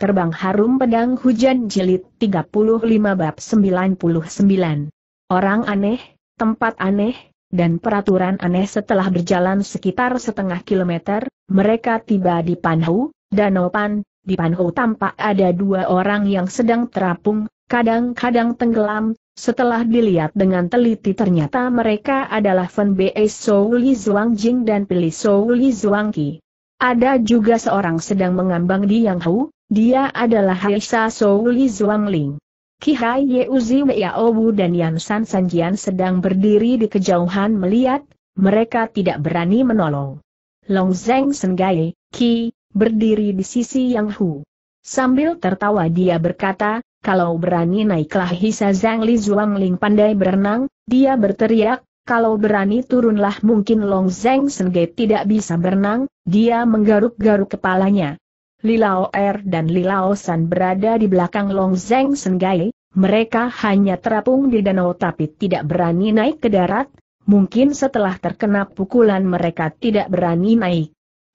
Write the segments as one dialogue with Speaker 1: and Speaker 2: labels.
Speaker 1: Terbang Harum Pedang Hujan Jelit 35 Bab 99 Orang aneh, tempat aneh, dan peraturan aneh setelah berjalan sekitar setengah kilometer, mereka tiba di Panhu, Danau Pan, di Panhu tampak ada dua orang yang sedang terapung, kadang-kadang tenggelam, setelah dilihat dengan teliti ternyata mereka adalah Fen Be Souli Zhuang Jing dan Pili Souli Zhuang Qi. Ada juga seorang sedang mengambang di Yanghu, dia adalah Haisa Souli Zhuangling. Kihai Yeuzi Wu dan Yan San Sanjian sedang berdiri di kejauhan melihat, mereka tidak berani menolong. Long Zeng Senggai, Ki, berdiri di sisi Yang Hu. Sambil tertawa dia berkata, kalau berani naiklah Hisa Zhang Li Ling pandai berenang, dia berteriak, kalau berani turunlah mungkin Long Zeng Senggai tidak bisa berenang, dia menggaruk-garuk kepalanya. Lilao Er dan Lilao San berada di belakang Long Zeng Senggai, mereka hanya terapung di danau tapi tidak berani naik ke darat, mungkin setelah terkena pukulan mereka tidak berani naik.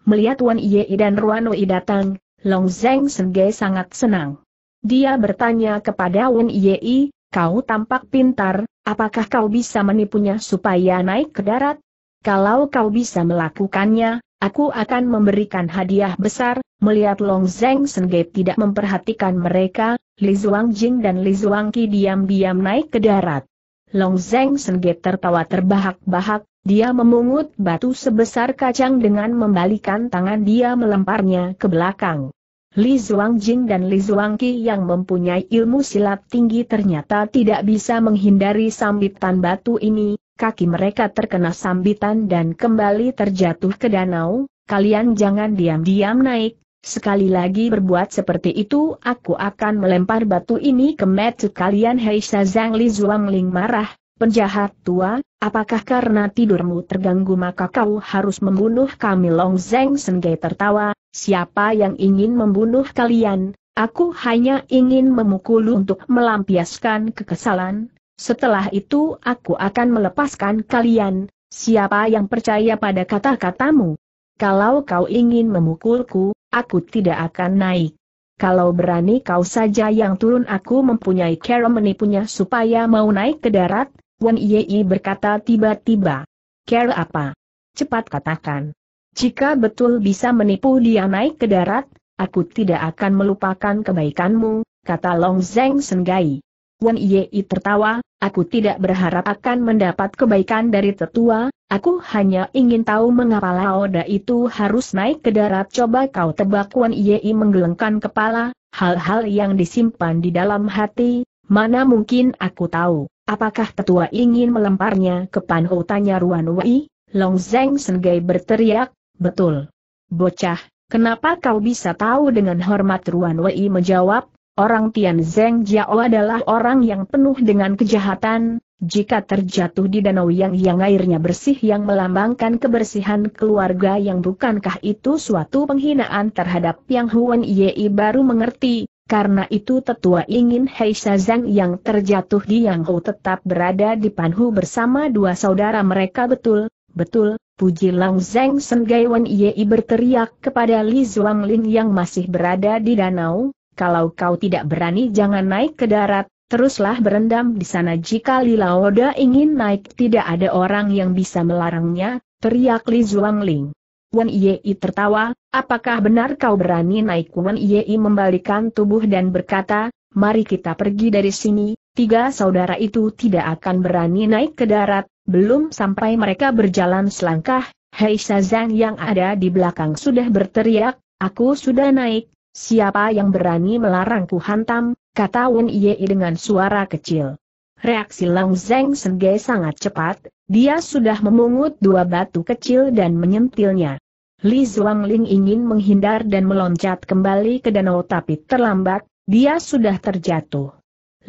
Speaker 1: Melihat Wan Yei dan Ruan Wei datang, Long Zeng Senggai sangat senang. Dia bertanya kepada Wan Yei, kau tampak pintar, apakah kau bisa menipunya supaya naik ke darat? Kalau kau bisa melakukannya, aku akan memberikan hadiah besar, Melihat Long Zeng Senge tidak memperhatikan mereka, Li Zhuang Jing dan Li Zhuang Qi diam-diam naik ke darat. Long Zeng Senge tertawa terbahak-bahak, dia memungut batu sebesar kacang dengan membalikan tangan dia melemparnya ke belakang. Li Zhuang Jing dan Li Zhuang Qi yang mempunyai ilmu silat tinggi ternyata tidak bisa menghindari sambitan batu ini, kaki mereka terkena sambitan dan kembali terjatuh ke danau, kalian jangan diam-diam naik, Sekali lagi berbuat seperti itu aku akan melempar batu ini ke metu kalian Hei Zhang Li Zhuangling marah, penjahat tua, apakah karena tidurmu terganggu maka kau harus membunuh kami Long Zeng Sengge tertawa, siapa yang ingin membunuh kalian, aku hanya ingin memukul untuk melampiaskan kekesalan, setelah itu aku akan melepaskan kalian, siapa yang percaya pada kata-katamu. Kalau kau ingin memukulku, aku tidak akan naik. Kalau berani kau saja yang turun aku mempunyai cara menipunya supaya mau naik ke darat, Wan Yei berkata tiba-tiba. Care apa? Cepat katakan. Jika betul bisa menipu dia naik ke darat, aku tidak akan melupakan kebaikanmu, kata Long Zeng Senggai. Wan Yei tertawa, aku tidak berharap akan mendapat kebaikan dari tetua, Aku hanya ingin tahu mengapa Laoda itu harus naik ke darat coba kau tebak Wan Yei menggelengkan kepala, hal-hal yang disimpan di dalam hati, mana mungkin aku tahu, apakah tetua ingin melemparnya ke Panho tanya Ruan Wei, Long Zeng Sengai berteriak, betul. Bocah, kenapa kau bisa tahu dengan hormat Ruan Wei menjawab, orang Tian Zeng Jiao adalah orang yang penuh dengan kejahatan, jika terjatuh di danau yang yang airnya bersih yang melambangkan kebersihan keluarga yang bukankah itu suatu penghinaan terhadap Yang Huan Yei baru mengerti, karena itu tetua ingin Hei Shazang yang terjatuh di Yang Hu tetap berada di Panhu bersama dua saudara mereka betul, betul, puji Lang Zeng Senggai Wan Yei berteriak kepada Li Zhuang Ling yang masih berada di danau, kalau kau tidak berani jangan naik ke darat, Teruslah berendam di sana jika Lilaoda ingin naik tidak ada orang yang bisa melarangnya, teriak Li Zhuangling. Wen Yei tertawa, apakah benar kau berani naik Wen Yei membalikan tubuh dan berkata, mari kita pergi dari sini, tiga saudara itu tidak akan berani naik ke darat, belum sampai mereka berjalan selangkah, Hei Shazang yang ada di belakang sudah berteriak, aku sudah naik, siapa yang berani melarangku hantam, kata Wen Ye dengan suara kecil. Reaksi Lang Zeng Senge sangat cepat, dia sudah memungut dua batu kecil dan menyentilnya. Li Zhuangling ingin menghindar dan meloncat kembali ke danau tapi terlambat, dia sudah terjatuh.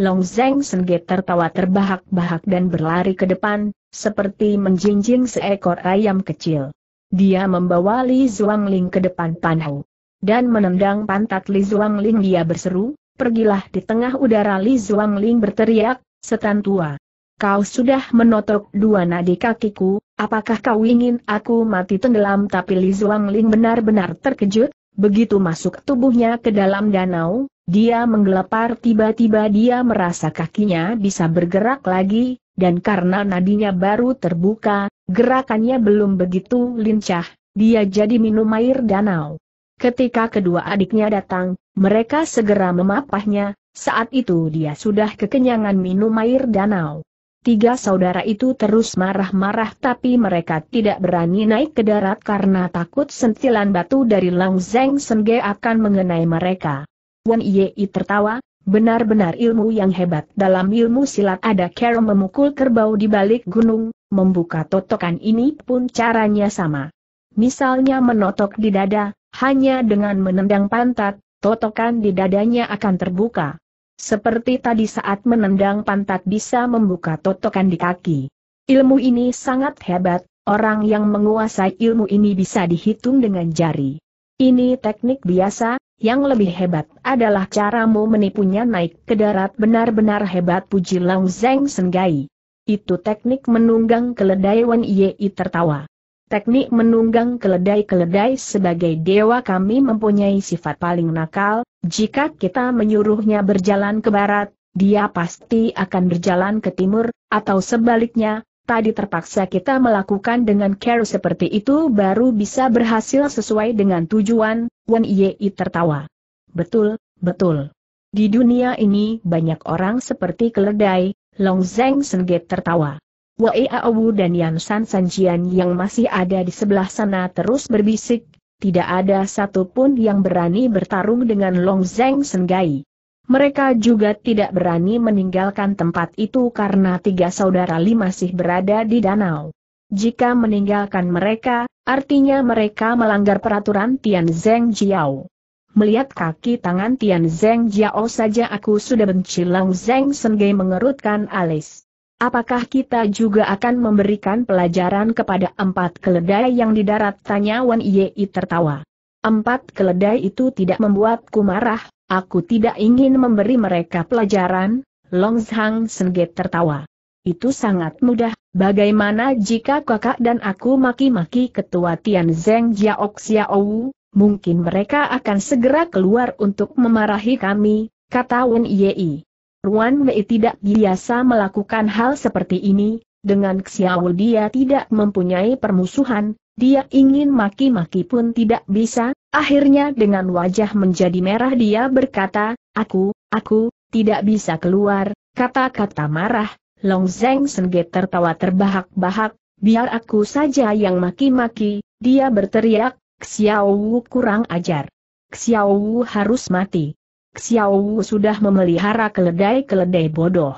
Speaker 1: Long Zeng Senge tertawa terbahak-bahak dan berlari ke depan, seperti menjinjing seekor ayam kecil. Dia membawa Li Zhuangling ke depan Panhau. Dan menendang pantat Li Zhuangling dia berseru, pergilah di tengah udara Li Zhuangling berteriak, setan tua. Kau sudah menotok dua nadi kakiku, apakah kau ingin aku mati tenggelam tapi Li Zhuangling benar-benar terkejut, begitu masuk tubuhnya ke dalam danau, dia menggelepar tiba-tiba dia merasa kakinya bisa bergerak lagi, dan karena nadinya baru terbuka, gerakannya belum begitu lincah, dia jadi minum air danau. Ketika kedua adiknya datang, mereka segera memapahnya, saat itu dia sudah kekenyangan minum air danau. Tiga saudara itu terus marah-marah tapi mereka tidak berani naik ke darat karena takut sentilan batu dari Lang Zeng Senge akan mengenai mereka. Wan Yei tertawa, benar-benar ilmu yang hebat dalam ilmu silat ada cara memukul kerbau di balik gunung, membuka totokan ini pun caranya sama. Misalnya menotok di dada, hanya dengan menendang pantat, totokan di dadanya akan terbuka. Seperti tadi saat menendang pantat bisa membuka totokan di kaki. Ilmu ini sangat hebat, orang yang menguasai ilmu ini bisa dihitung dengan jari. Ini teknik biasa, yang lebih hebat adalah caramu menipunya naik ke darat benar-benar hebat puji Lang Zeng Senggai. Itu teknik menunggang keledai Wan Yei tertawa. Teknik menunggang keledai-keledai sebagai dewa kami mempunyai sifat paling nakal, jika kita menyuruhnya berjalan ke barat, dia pasti akan berjalan ke timur, atau sebaliknya, tadi terpaksa kita melakukan dengan care seperti itu baru bisa berhasil sesuai dengan tujuan, Wen Yei tertawa. Betul, betul. Di dunia ini banyak orang seperti keledai, Long Zeng Senget tertawa. Wei Aowu dan Yan San Sanjian yang masih ada di sebelah sana terus berbisik, tidak ada satupun yang berani bertarung dengan Long Zeng Senggai. Mereka juga tidak berani meninggalkan tempat itu karena tiga saudara Li masih berada di danau. Jika meninggalkan mereka, artinya mereka melanggar peraturan Tian Zeng Jiao. Melihat kaki tangan Tian Zeng Jiao saja aku sudah benci Long Zeng Senggai mengerutkan alis. Apakah kita juga akan memberikan pelajaran kepada empat keledai yang di darat? Tanya Wan Yei tertawa. Empat keledai itu tidak membuatku marah, aku tidak ingin memberi mereka pelajaran, Long Zhang sengit tertawa. Itu sangat mudah, bagaimana jika kakak dan aku maki-maki ketua Tian Zeng Jiaok Xiaowu, mungkin mereka akan segera keluar untuk memarahi kami, kata Wen Yei. Ruan Mei tidak biasa melakukan hal seperti ini, dengan Xiao dia tidak mempunyai permusuhan, dia ingin maki-maki pun tidak bisa, akhirnya dengan wajah menjadi merah dia berkata, aku, aku, tidak bisa keluar, kata-kata marah, Long Zeng Senge tertawa terbahak-bahak, biar aku saja yang maki-maki, dia berteriak, Xiao Wu kurang ajar. Xiao Wu harus mati. Xiao Wu sudah memelihara keledai-keledai bodoh.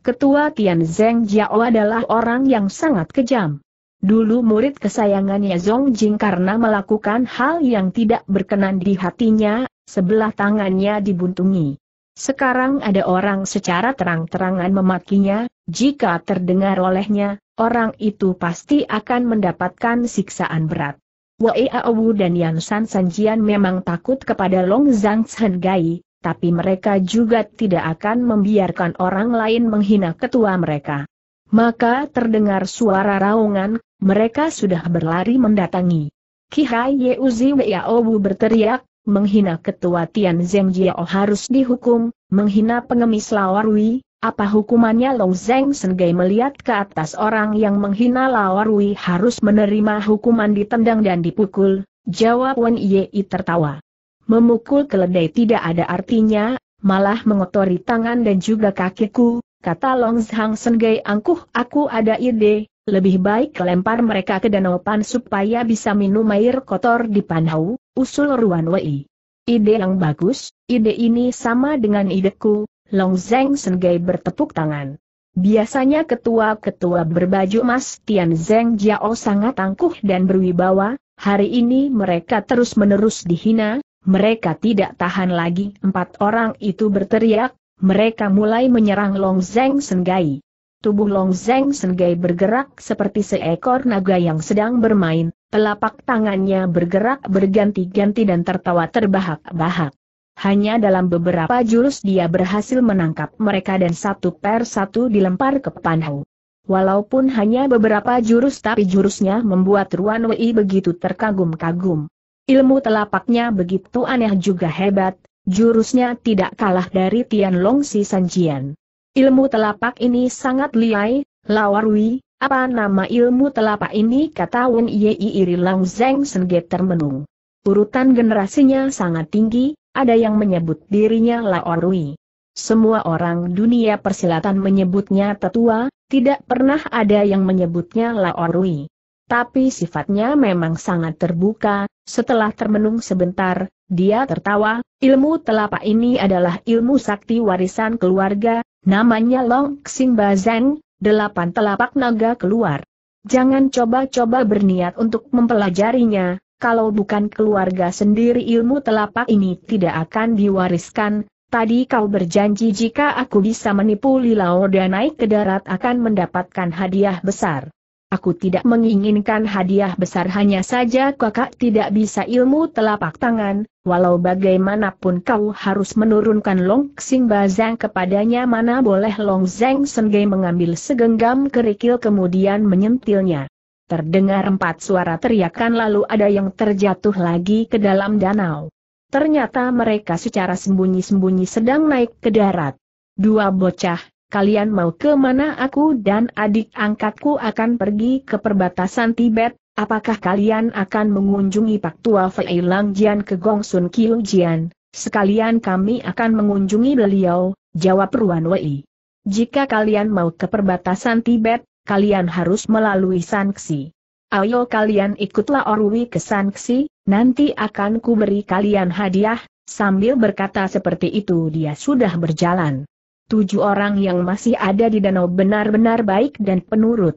Speaker 1: Ketua Tian Zeng Jiao adalah orang yang sangat kejam. Dulu murid kesayangannya Zhong Jing karena melakukan hal yang tidak berkenan di hatinya, sebelah tangannya dibuntungi. Sekarang ada orang secara terang-terangan memakinya, jika terdengar olehnya, orang itu pasti akan mendapatkan siksaan berat. Wei Aowu dan Yan San Sanjian memang takut kepada Long Zhang Gai, tapi mereka juga tidak akan membiarkan orang lain menghina ketua mereka. Maka terdengar suara raungan, mereka sudah berlari mendatangi. Kihai Yeuzi Weaobu berteriak, menghina ketua Tian Zeng Jiao oh harus dihukum, menghina pengemis Lawarui, apa hukumannya Long Zeng Sengai melihat ke atas orang yang menghina Lawarui harus menerima hukuman ditendang dan dipukul? Jawab Wen Yei tertawa. Memukul keledai tidak ada artinya, malah mengotori tangan dan juga kakiku, kata Long Zhang Sengai angkuh aku ada ide, lebih baik lempar mereka ke Danau Pan supaya bisa minum air kotor di panau. usul Ruan Wei. Ide yang bagus, ide ini sama dengan ideku, Long Zhang Sengai bertepuk tangan. Biasanya ketua-ketua berbaju emas Tian Zeng Jiao sangat tangguh dan berwibawa, hari ini mereka terus-menerus dihina, mereka tidak tahan lagi empat orang itu berteriak, mereka mulai menyerang Long Zeng Senggai. Tubuh Long Zeng Senggai bergerak seperti seekor naga yang sedang bermain, telapak tangannya bergerak berganti-ganti dan tertawa terbahak-bahak. Hanya dalam beberapa jurus dia berhasil menangkap mereka dan satu per satu dilempar ke Panhu. Walaupun hanya beberapa jurus tapi jurusnya membuat Ruan Wei begitu terkagum-kagum. Ilmu telapaknya begitu aneh juga hebat, jurusnya tidak kalah dari Tianlong Si Sanjian. Ilmu telapak ini sangat liai, lawarwi, apa nama ilmu telapak ini kata Wen Yei Iri Long Zeng Senget termenung. Urutan generasinya sangat tinggi, ada yang menyebut dirinya lawarwi. Semua orang dunia persilatan menyebutnya tetua, tidak pernah ada yang menyebutnya Lao Rui tapi sifatnya memang sangat terbuka, setelah termenung sebentar, dia tertawa, ilmu telapak ini adalah ilmu sakti warisan keluarga, namanya Long Xing Bazeng, delapan telapak naga keluar. Jangan coba-coba berniat untuk mempelajarinya, kalau bukan keluarga sendiri ilmu telapak ini tidak akan diwariskan, Tadi kau berjanji jika aku bisa menipu Lilao dan naik ke darat akan mendapatkan hadiah besar. Aku tidak menginginkan hadiah besar hanya saja kakak tidak bisa ilmu telapak tangan, walau bagaimanapun kau harus menurunkan Long Xing Bazang kepadanya mana boleh Long Zeng Senge mengambil segenggam kerikil kemudian menyentilnya. Terdengar empat suara teriakan lalu ada yang terjatuh lagi ke dalam danau. Ternyata mereka secara sembunyi-sembunyi sedang naik ke darat. Dua bocah, kalian mau ke mana aku dan adik angkatku akan pergi ke perbatasan Tibet, apakah kalian akan mengunjungi Pak Tua Fei Jian ke Gong Sun Gongsun Jian? Sekalian kami akan mengunjungi beliau, jawab Ruan Wei. Jika kalian mau ke perbatasan Tibet, kalian harus melalui Sanksi. Ayo kalian ikutlah Orwi ke Sanksi, nanti akan kuberi kalian hadiah, sambil berkata seperti itu dia sudah berjalan. Tujuh orang yang masih ada di danau benar-benar baik dan penurut.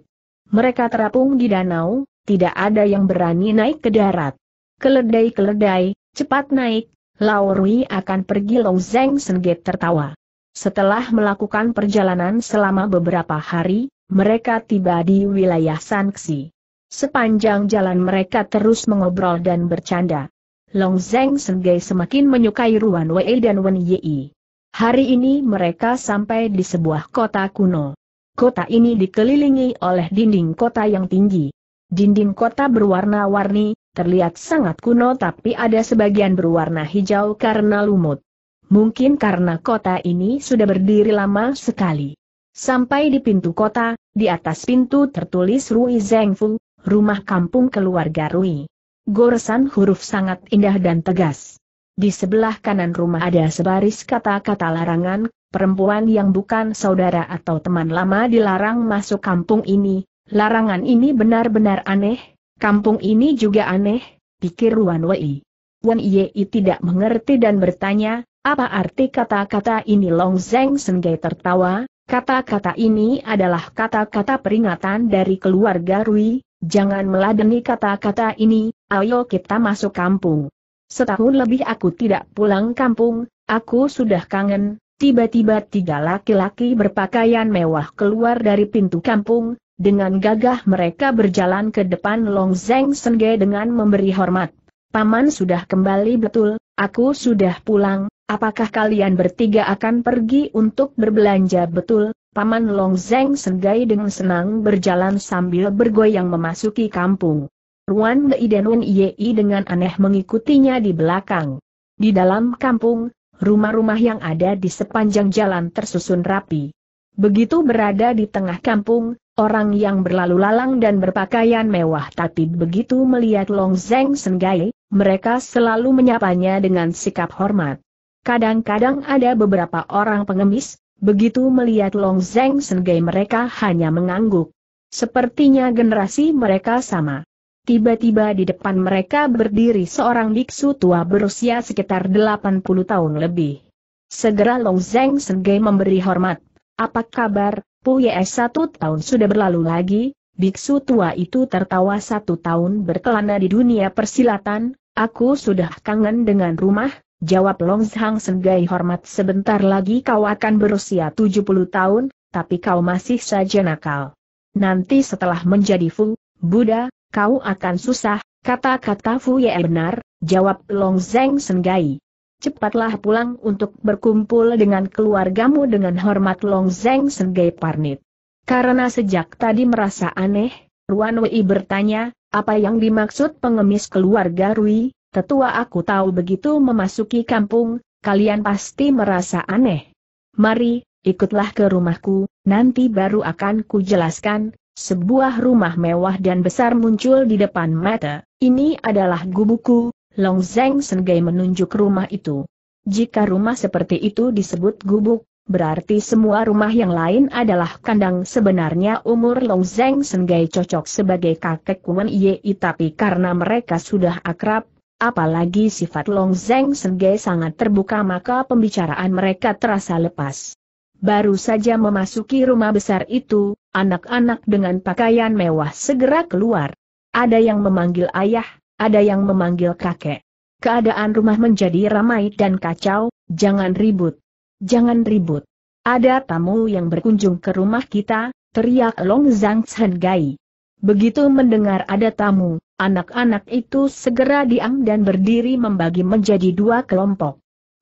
Speaker 1: Mereka terapung di danau, tidak ada yang berani naik ke darat. Keledai-keledai, cepat naik, Laurui akan pergi Long Zeng Senget tertawa. Setelah melakukan perjalanan selama beberapa hari, mereka tiba di wilayah Sanxi. Sepanjang jalan mereka terus mengobrol dan bercanda. Long Zeng Senge semakin menyukai Ruan Wei dan Wen Yi. Hari ini mereka sampai di sebuah kota kuno. Kota ini dikelilingi oleh dinding kota yang tinggi. Dinding kota berwarna-warni, terlihat sangat kuno tapi ada sebagian berwarna hijau karena lumut. Mungkin karena kota ini sudah berdiri lama sekali. Sampai di pintu kota, di atas pintu tertulis Rui Zengfu, rumah kampung keluarga Rui. Goresan huruf sangat indah dan tegas. Di sebelah kanan rumah ada sebaris kata-kata larangan, perempuan yang bukan saudara atau teman lama dilarang masuk kampung ini, larangan ini benar-benar aneh, kampung ini juga aneh, pikir Wan Wei. Wan Yei tidak mengerti dan bertanya, apa arti kata-kata ini Long Zeng Senggai tertawa, kata-kata ini adalah kata-kata peringatan dari keluarga Rui, jangan meladeni kata-kata ini, ayo kita masuk kampung. Setahun lebih aku tidak pulang kampung, aku sudah kangen, tiba-tiba tiga laki-laki berpakaian mewah keluar dari pintu kampung, dengan gagah mereka berjalan ke depan Long Zeng Senge dengan memberi hormat. Paman sudah kembali betul, aku sudah pulang, apakah kalian bertiga akan pergi untuk berbelanja betul? Paman Long Zeng Senge dengan senang berjalan sambil bergoyang memasuki kampung. Ruan Wen Yei dengan aneh mengikutinya di belakang. Di dalam kampung, rumah-rumah yang ada di sepanjang jalan tersusun rapi. Begitu berada di tengah kampung, orang yang berlalu lalang dan berpakaian mewah tapi begitu melihat Long Zeng Senggai, mereka selalu menyapanya dengan sikap hormat. Kadang-kadang ada beberapa orang pengemis, begitu melihat Long Zeng Senggai mereka hanya mengangguk. Sepertinya generasi mereka sama. Tiba-tiba di depan mereka berdiri seorang biksu tua berusia sekitar 80 tahun lebih. Segera Long Zeng sebagai memberi hormat. Apa kabar, Pu Ye satu tahun sudah berlalu lagi, biksu tua itu tertawa satu tahun berkelana di dunia persilatan, aku sudah kangen dengan rumah, jawab Long Zeng sebagai hormat sebentar lagi kau akan berusia 70 tahun, tapi kau masih saja nakal. Nanti setelah menjadi Fu, Buddha, kau akan susah, kata-kata Fu Ye benar, jawab Long Zeng Senggai. Cepatlah pulang untuk berkumpul dengan keluargamu dengan hormat Long Zeng Senggai Parnit. Karena sejak tadi merasa aneh, Ruan Wei bertanya, apa yang dimaksud pengemis keluarga Rui, tetua aku tahu begitu memasuki kampung, kalian pasti merasa aneh. Mari, ikutlah ke rumahku, nanti baru akan kujelaskan, sebuah rumah mewah dan besar muncul di depan mata, ini adalah gubuku, Long Zeng Sengai menunjuk rumah itu. Jika rumah seperti itu disebut gubuk, berarti semua rumah yang lain adalah kandang sebenarnya umur Long Zeng Sengai cocok sebagai kakek kuman Ye tapi karena mereka sudah akrab, apalagi sifat Long Zeng Sengai sangat terbuka maka pembicaraan mereka terasa lepas. Baru saja memasuki rumah besar itu, anak-anak dengan pakaian mewah segera keluar. Ada yang memanggil ayah, ada yang memanggil kakek. Keadaan rumah menjadi ramai dan kacau, jangan ribut. Jangan ribut. Ada tamu yang berkunjung ke rumah kita, teriak Long Zhang Chen Gai. Begitu mendengar ada tamu, anak-anak itu segera diam dan berdiri membagi menjadi dua kelompok.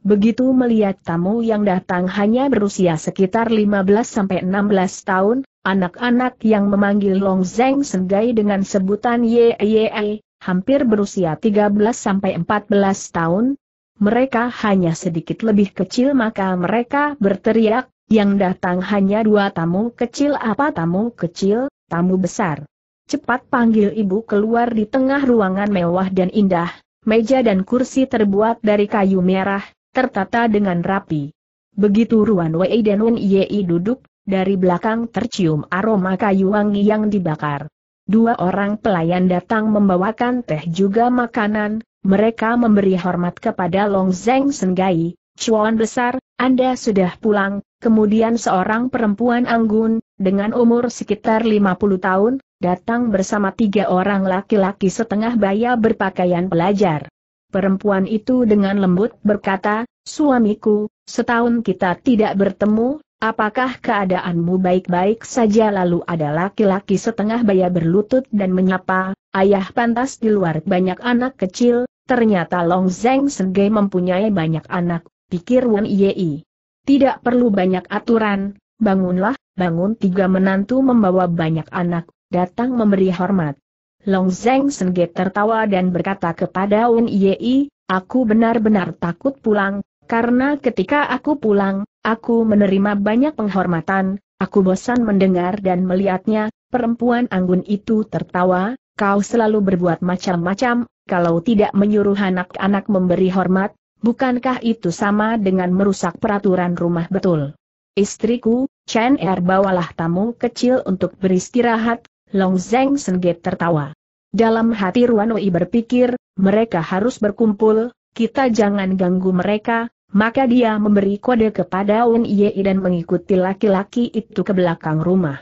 Speaker 1: Begitu melihat tamu yang datang hanya berusia sekitar 15-16 tahun, anak-anak yang memanggil Long Zeng Senggai dengan sebutan Ye, Ye hampir berusia 13-14 tahun, mereka hanya sedikit lebih kecil maka mereka berteriak, yang datang hanya dua tamu kecil apa tamu kecil, tamu besar. Cepat panggil ibu keluar di tengah ruangan mewah dan indah, meja dan kursi terbuat dari kayu merah, tertata dengan rapi. Begitu Ruan Wei dan Wen Yei duduk, dari belakang tercium aroma kayu wangi yang dibakar. Dua orang pelayan datang membawakan teh juga makanan, mereka memberi hormat kepada Long Zeng Senggai, Cuan Besar, Anda sudah pulang, kemudian seorang perempuan anggun, dengan umur sekitar 50 tahun, datang bersama tiga orang laki-laki setengah baya berpakaian pelajar. Perempuan itu dengan lembut berkata, Suamiku, setahun kita tidak bertemu, apakah keadaanmu baik-baik saja lalu ada laki-laki setengah baya berlutut dan menyapa, ayah pantas di luar banyak anak kecil, ternyata Long Zeng Senge mempunyai banyak anak, pikir Wan Yei. Tidak perlu banyak aturan, bangunlah, bangun tiga menantu membawa banyak anak, datang memberi hormat. Long Zeng Senge tertawa dan berkata kepada Wen Yei, aku benar-benar takut pulang, karena ketika aku pulang, aku menerima banyak penghormatan, aku bosan mendengar dan melihatnya, perempuan anggun itu tertawa, kau selalu berbuat macam-macam, kalau tidak menyuruh anak-anak memberi hormat, bukankah itu sama dengan merusak peraturan rumah betul? Istriku, Chen Er bawalah tamu kecil untuk beristirahat, Long Zeng Senget tertawa. Dalam hati Ruanoi berpikir, mereka harus berkumpul, kita jangan ganggu mereka, maka dia memberi kode kepada Wen Yei dan mengikuti laki-laki itu ke belakang rumah.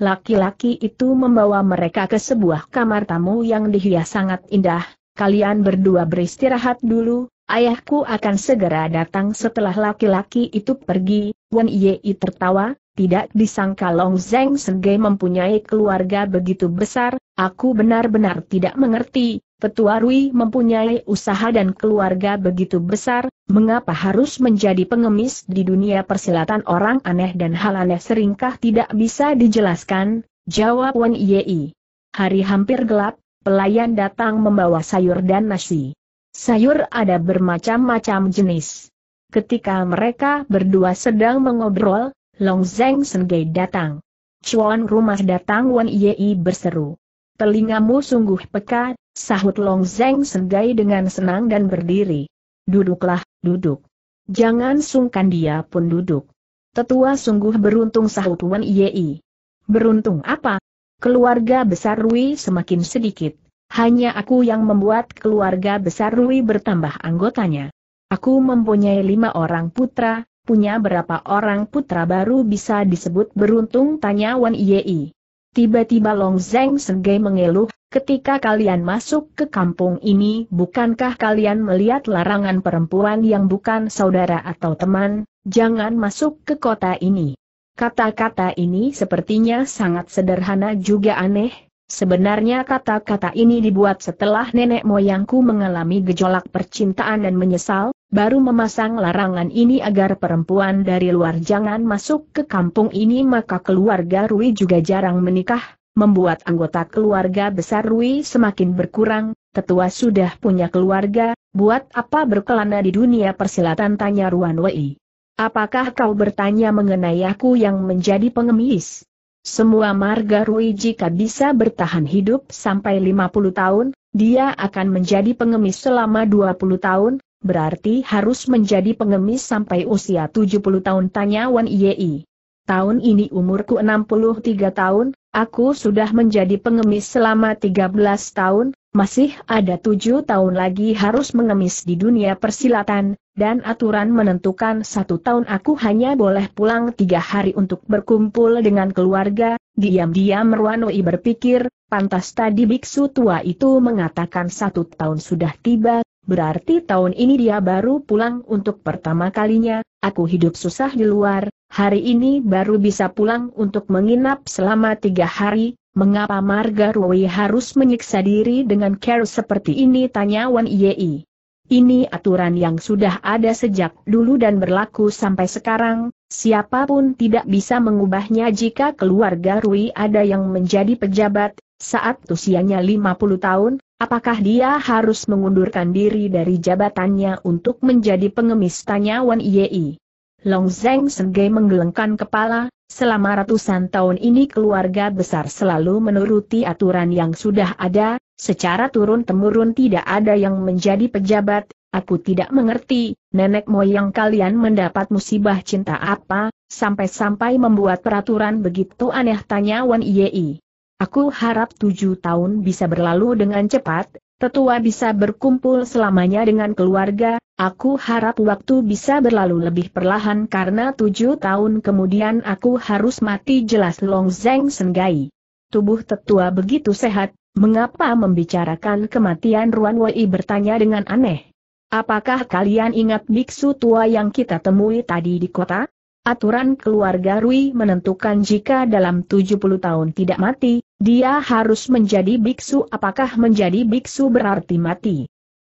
Speaker 1: Laki-laki itu membawa mereka ke sebuah kamar tamu yang dihias sangat indah, kalian berdua beristirahat dulu, ayahku akan segera datang setelah laki-laki itu pergi, Wen Yei tertawa, tidak disangka Long Zeng Senge mempunyai keluarga begitu besar, aku benar-benar tidak mengerti, Petua Rui mempunyai usaha dan keluarga begitu besar, mengapa harus menjadi pengemis di dunia persilatan orang aneh dan hal aneh seringkah tidak bisa dijelaskan, jawab Wan Yei. Hari hampir gelap, pelayan datang membawa sayur dan nasi. Sayur ada bermacam-macam jenis. Ketika mereka berdua sedang mengobrol, Long Zeng Senggei datang. Cuan rumah datang Wan Yei berseru. Telingamu sungguh peka, sahut Long Zeng Senggei dengan senang dan berdiri. Duduklah, duduk. Jangan sungkan dia pun duduk. Tetua sungguh beruntung sahut Wan Yei. Beruntung apa? Keluarga besar Rui semakin sedikit. Hanya aku yang membuat keluarga besar Rui bertambah anggotanya. Aku mempunyai lima orang putra, punya berapa orang putra baru bisa disebut beruntung tanya Wan Yei. Tiba-tiba Long Zeng Senggei mengeluh, ketika kalian masuk ke kampung ini bukankah kalian melihat larangan perempuan yang bukan saudara atau teman, jangan masuk ke kota ini. Kata-kata ini sepertinya sangat sederhana juga aneh, sebenarnya kata-kata ini dibuat setelah nenek moyangku mengalami gejolak percintaan dan menyesal, baru memasang larangan ini agar perempuan dari luar jangan masuk ke kampung ini maka keluarga Rui juga jarang menikah, membuat anggota keluarga besar Rui semakin berkurang, tetua sudah punya keluarga, buat apa berkelana di dunia persilatan tanya Ruan Wei. Apakah kau bertanya mengenai aku yang menjadi pengemis? Semua marga Rui jika bisa bertahan hidup sampai 50 tahun, dia akan menjadi pengemis selama 20 tahun, berarti harus menjadi pengemis sampai usia 70 tahun tanya Wan Yei. Tahun ini umurku 63 tahun, aku sudah menjadi pengemis selama 13 tahun, masih ada 7 tahun lagi harus mengemis di dunia persilatan, dan aturan menentukan satu tahun aku hanya boleh pulang tiga hari untuk berkumpul dengan keluarga, diam-diam Ruanoi berpikir, pantas tadi biksu tua itu mengatakan satu tahun sudah tiba, berarti tahun ini dia baru pulang untuk pertama kalinya, aku hidup susah di luar, hari ini baru bisa pulang untuk menginap selama tiga hari, Mengapa Marga Rui harus menyiksa diri dengan care seperti ini tanya Wan Yei. Ini aturan yang sudah ada sejak dulu dan berlaku sampai sekarang, siapapun tidak bisa mengubahnya jika keluarga Rui ada yang menjadi pejabat, saat usianya 50 tahun, Apakah dia harus mengundurkan diri dari jabatannya untuk menjadi pengemis tanya Wan Yei? Long Zeng Sengge menggelengkan kepala, selama ratusan tahun ini keluarga besar selalu menuruti aturan yang sudah ada, secara turun-temurun tidak ada yang menjadi pejabat, aku tidak mengerti, nenek moyang kalian mendapat musibah cinta apa, sampai-sampai membuat peraturan begitu aneh tanya Wan Yei. Aku harap tujuh tahun bisa berlalu dengan cepat, tetua bisa berkumpul selamanya dengan keluarga, aku harap waktu bisa berlalu lebih perlahan karena tujuh tahun kemudian aku harus mati jelas Long Zeng Senggai. Tubuh tetua begitu sehat, mengapa membicarakan kematian Ruan Wei bertanya dengan aneh. Apakah kalian ingat biksu tua yang kita temui tadi di kota? Aturan keluarga Rui menentukan jika dalam 70 tahun tidak mati, dia harus menjadi biksu apakah menjadi biksu berarti mati.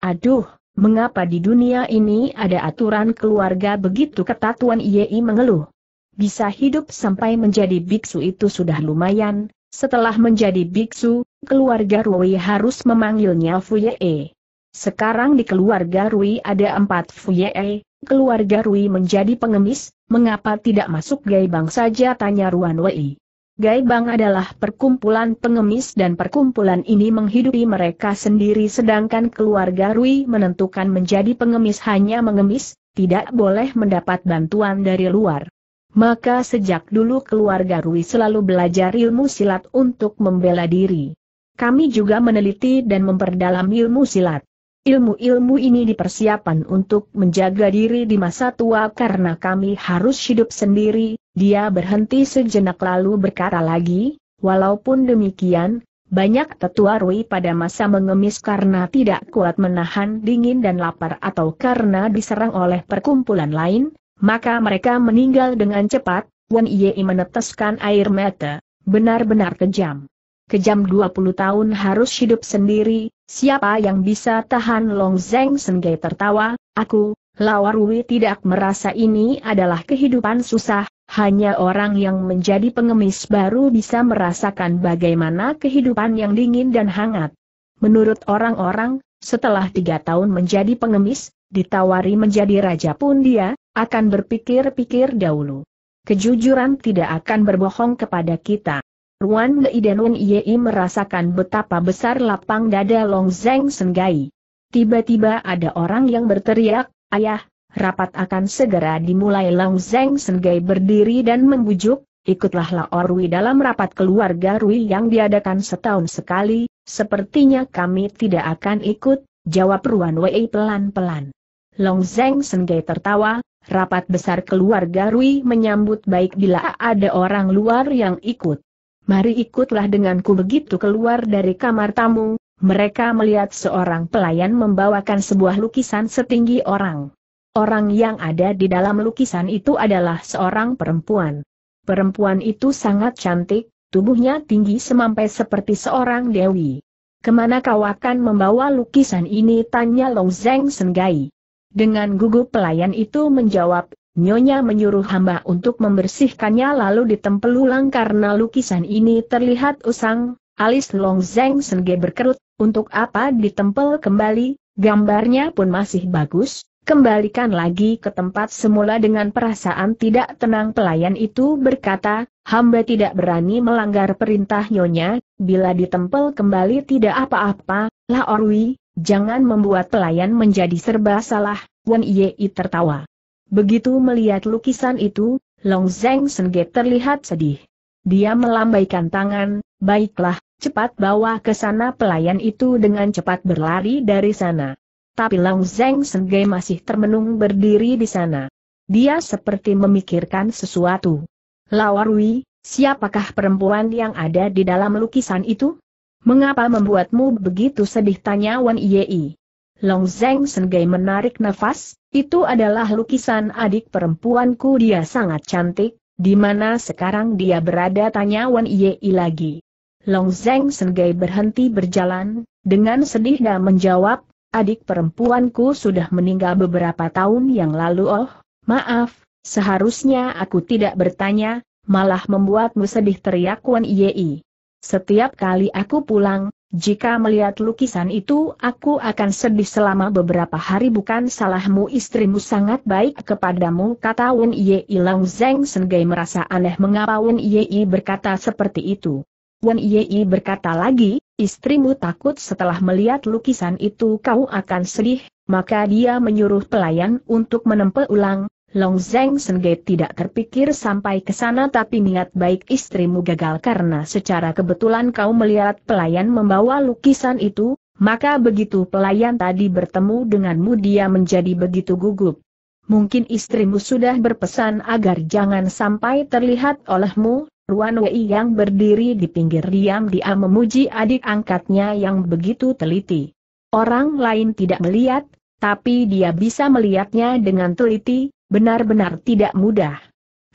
Speaker 1: Aduh, mengapa di dunia ini ada aturan keluarga begitu ketat Tuan Yei mengeluh. Bisa hidup sampai menjadi biksu itu sudah lumayan, setelah menjadi biksu, keluarga Rui harus memanggilnya Fuye. Sekarang di keluarga Rui ada empat Fuye, keluarga Rui menjadi pengemis, mengapa tidak masuk Bang saja tanya Ruan Wei. Bang adalah perkumpulan pengemis dan perkumpulan ini menghidupi mereka sendiri sedangkan keluarga Rui menentukan menjadi pengemis hanya mengemis, tidak boleh mendapat bantuan dari luar. Maka sejak dulu keluarga Rui selalu belajar ilmu silat untuk membela diri. Kami juga meneliti dan memperdalam ilmu silat. Ilmu-ilmu ini dipersiapkan untuk menjaga diri di masa tua karena kami harus hidup sendiri, dia berhenti sejenak lalu berkata lagi, walaupun demikian, banyak tetua Rui pada masa mengemis karena tidak kuat menahan dingin dan lapar atau karena diserang oleh perkumpulan lain, maka mereka meninggal dengan cepat, Wen Yei meneteskan air mata, benar-benar kejam kejam 20 tahun harus hidup sendiri, siapa yang bisa tahan Long Zeng Senge tertawa, aku, Lawarui tidak merasa ini adalah kehidupan susah, hanya orang yang menjadi pengemis baru bisa merasakan bagaimana kehidupan yang dingin dan hangat. Menurut orang-orang, setelah tiga tahun menjadi pengemis, ditawari menjadi raja pun dia, akan berpikir-pikir dahulu. Kejujuran tidak akan berbohong kepada kita. Ruan Lei dan Wen Yei merasakan betapa besar lapang dada Long Zeng Senggai. Tiba-tiba ada orang yang berteriak, Ayah, rapat akan segera dimulai Long Zeng Senggai berdiri dan membujuk, ikutlah Lao Rui dalam rapat keluarga Rui yang diadakan setahun sekali, sepertinya kami tidak akan ikut, jawab Ruan Wei pelan-pelan. Long Zeng Senggai tertawa, rapat besar keluarga Rui menyambut baik bila ada orang luar yang ikut. Mari ikutlah denganku begitu keluar dari kamar tamu, mereka melihat seorang pelayan membawakan sebuah lukisan setinggi orang. Orang yang ada di dalam lukisan itu adalah seorang perempuan. Perempuan itu sangat cantik, tubuhnya tinggi semampai seperti seorang dewi. Kemana kau akan membawa lukisan ini? Tanya Long Zeng Senggai. Dengan gugup pelayan itu menjawab, Nyonya menyuruh hamba untuk membersihkannya lalu ditempel ulang karena lukisan ini terlihat usang, alis Long Zeng Senge berkerut, untuk apa ditempel kembali, gambarnya pun masih bagus, kembalikan lagi ke tempat semula dengan perasaan tidak tenang pelayan itu berkata, hamba tidak berani melanggar perintah Nyonya, bila ditempel kembali tidak apa-apa, lah Orwi, jangan membuat pelayan menjadi serba salah, Wen Yei tertawa. Begitu melihat lukisan itu, Long Zeng Senge terlihat sedih. Dia melambaikan tangan, baiklah, cepat bawa ke sana pelayan itu dengan cepat berlari dari sana. Tapi Long Zeng Senge masih termenung berdiri di sana. Dia seperti memikirkan sesuatu. Lawarui, siapakah perempuan yang ada di dalam lukisan itu? Mengapa membuatmu begitu sedih tanya Wan Yei? Long Zeng senggai menarik nafas, itu adalah lukisan adik perempuanku dia sangat cantik, di mana sekarang dia berada tanya Wan Yei lagi. Long Zeng senggai berhenti berjalan, dengan sedih dan menjawab, adik perempuanku sudah meninggal beberapa tahun yang lalu oh, maaf, seharusnya aku tidak bertanya, malah membuatmu sedih teriak Wan Yei. Setiap kali aku pulang, jika melihat lukisan itu aku akan sedih selama beberapa hari bukan salahmu istrimu sangat baik kepadamu kata Wen Yei Long Zeng Sengai merasa aneh mengapa Wen Yei berkata seperti itu. Wen Yei berkata lagi, istrimu takut setelah melihat lukisan itu kau akan sedih, maka dia menyuruh pelayan untuk menempel ulang, Long Zeng Sengge tidak terpikir sampai ke sana tapi niat baik istrimu gagal karena secara kebetulan kau melihat pelayan membawa lukisan itu, maka begitu pelayan tadi bertemu denganmu dia menjadi begitu gugup. Mungkin istrimu sudah berpesan agar jangan sampai terlihat olehmu, Ruan Wei yang berdiri di pinggir diam-diam memuji adik angkatnya yang begitu teliti. Orang lain tidak melihat, tapi dia bisa melihatnya dengan teliti, Benar-benar tidak mudah.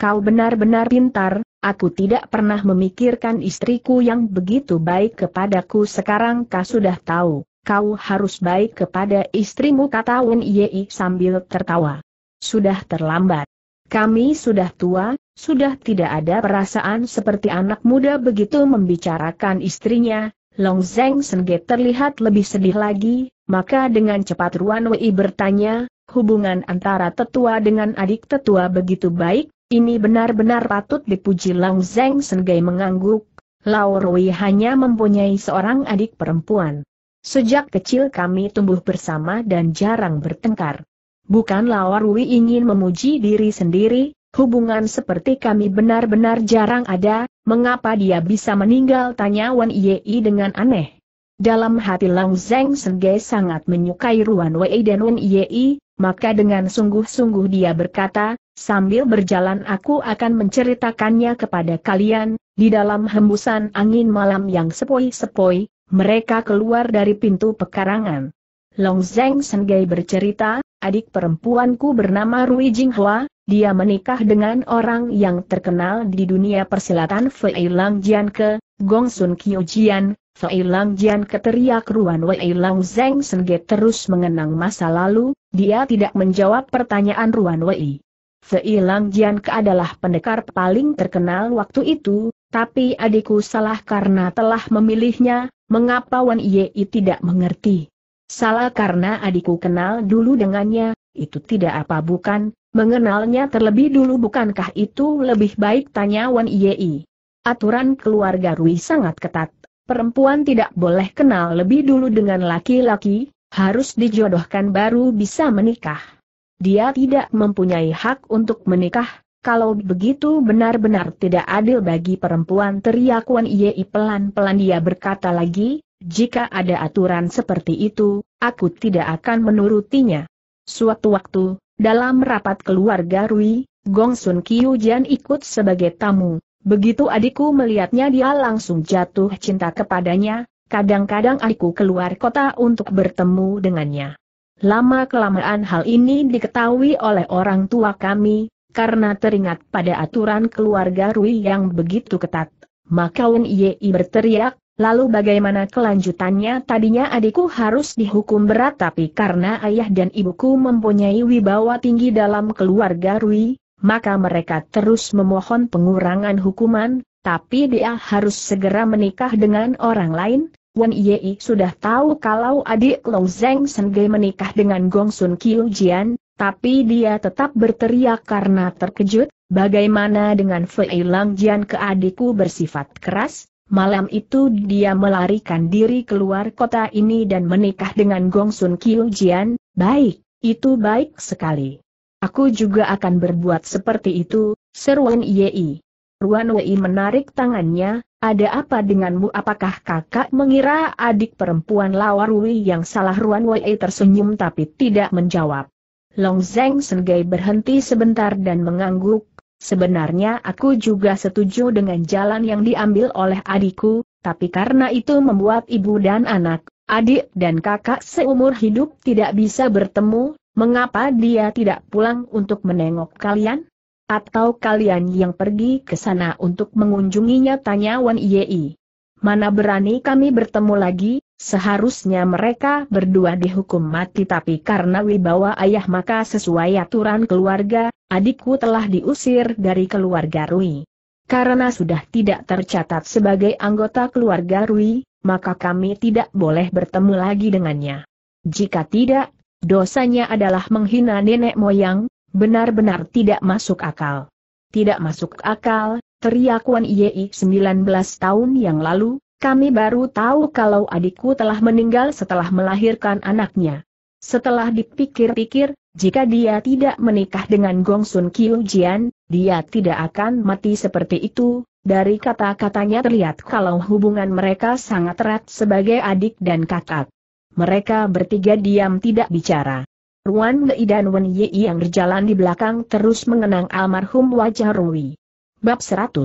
Speaker 1: Kau benar-benar pintar, aku tidak pernah memikirkan istriku yang begitu baik kepadaku sekarang kau sudah tahu, kau harus baik kepada istrimu kata Wen Yei sambil tertawa. Sudah terlambat. Kami sudah tua, sudah tidak ada perasaan seperti anak muda begitu membicarakan istrinya, Long Zeng Senge terlihat lebih sedih lagi, maka dengan cepat Ruan Wei bertanya, hubungan antara tetua dengan adik tetua begitu baik, ini benar-benar patut dipuji Lang Zeng Sengai mengangguk, Lao Rui hanya mempunyai seorang adik perempuan. Sejak kecil kami tumbuh bersama dan jarang bertengkar. Bukan Lao Rui ingin memuji diri sendiri, hubungan seperti kami benar-benar jarang ada, mengapa dia bisa meninggal tanya Wan Yei dengan aneh. Dalam hati Lang Zeng Sengai sangat menyukai Ruan Wei dan Wen Yei, maka dengan sungguh-sungguh dia berkata, sambil berjalan aku akan menceritakannya kepada kalian, di dalam hembusan angin malam yang sepoi-sepoi, mereka keluar dari pintu pekarangan. Long Zeng Sengai bercerita, adik perempuanku bernama Rui Jinghua, dia menikah dengan orang yang terkenal di dunia persilatan Fei Lang Ke, Gong Sun Kyo Jian, Fei Lang Jian keteriak ruan Wei Lang Zeng Sengai terus mengenang masa lalu, dia tidak menjawab pertanyaan Ruan Wei. Seilang Jianke adalah pendekar paling terkenal waktu itu, tapi adikku salah karena telah memilihnya, mengapa Wan Yei tidak mengerti. Salah karena adikku kenal dulu dengannya, itu tidak apa bukan, mengenalnya terlebih dulu bukankah itu lebih baik tanya Wan Yei. Aturan keluarga Rui sangat ketat, perempuan tidak boleh kenal lebih dulu dengan laki-laki, harus dijodohkan baru bisa menikah. Dia tidak mempunyai hak untuk menikah, kalau begitu benar-benar tidak adil bagi perempuan teriak Wan Yei pelan-pelan dia berkata lagi, jika ada aturan seperti itu, aku tidak akan menurutinya. Suatu waktu, dalam rapat keluarga Rui, Gong Sun Jian ikut sebagai tamu, begitu adikku melihatnya dia langsung jatuh cinta kepadanya, kadang-kadang aku keluar kota untuk bertemu dengannya. Lama-kelamaan hal ini diketahui oleh orang tua kami, karena teringat pada aturan keluarga Rui yang begitu ketat. Maka Wen Yei berteriak, lalu bagaimana kelanjutannya tadinya adikku harus dihukum berat tapi karena ayah dan ibuku mempunyai wibawa tinggi dalam keluarga Rui, maka mereka terus memohon pengurangan hukuman, tapi dia harus segera menikah dengan orang lain, Wen Yei sudah tahu kalau adik Long Zeng Senge menikah dengan Gong Sun Kiu Jian, tapi dia tetap berteriak karena terkejut, bagaimana dengan Fei Lang Jian ke adikku bersifat keras, malam itu dia melarikan diri keluar kota ini dan menikah dengan Gong Sun Kiu Jian, baik, itu baik sekali. Aku juga akan berbuat seperti itu, seru Wan Yei. Ruan Wei menarik tangannya, ada apa denganmu? Apakah kakak mengira adik perempuan Lawarui yang salah Ruan Wei tersenyum tapi tidak menjawab? Long Zeng Sengai berhenti sebentar dan mengangguk. Sebenarnya aku juga setuju dengan jalan yang diambil oleh adikku, tapi karena itu membuat ibu dan anak, adik dan kakak seumur hidup tidak bisa bertemu, mengapa dia tidak pulang untuk menengok kalian? Atau kalian yang pergi ke sana untuk mengunjunginya tanya Wan Yei. Mana berani kami bertemu lagi, seharusnya mereka berdua dihukum mati tapi karena wibawa ayah maka sesuai aturan keluarga, adikku telah diusir dari keluarga Rui. Karena sudah tidak tercatat sebagai anggota keluarga Rui, maka kami tidak boleh bertemu lagi dengannya. Jika tidak, dosanya adalah menghina nenek moyang, Benar-benar tidak masuk akal. Tidak masuk akal, teriak Wan Yei 19 tahun yang lalu, kami baru tahu kalau adikku telah meninggal setelah melahirkan anaknya. Setelah dipikir-pikir, jika dia tidak menikah dengan Gong Sun Kyu Jian, dia tidak akan mati seperti itu. Dari kata-katanya terlihat kalau hubungan mereka sangat erat sebagai adik dan kakak. Mereka bertiga diam tidak bicara. Ruan Lei dan Wen Yi yang berjalan di belakang terus mengenang almarhum wajah Rui. Bab 100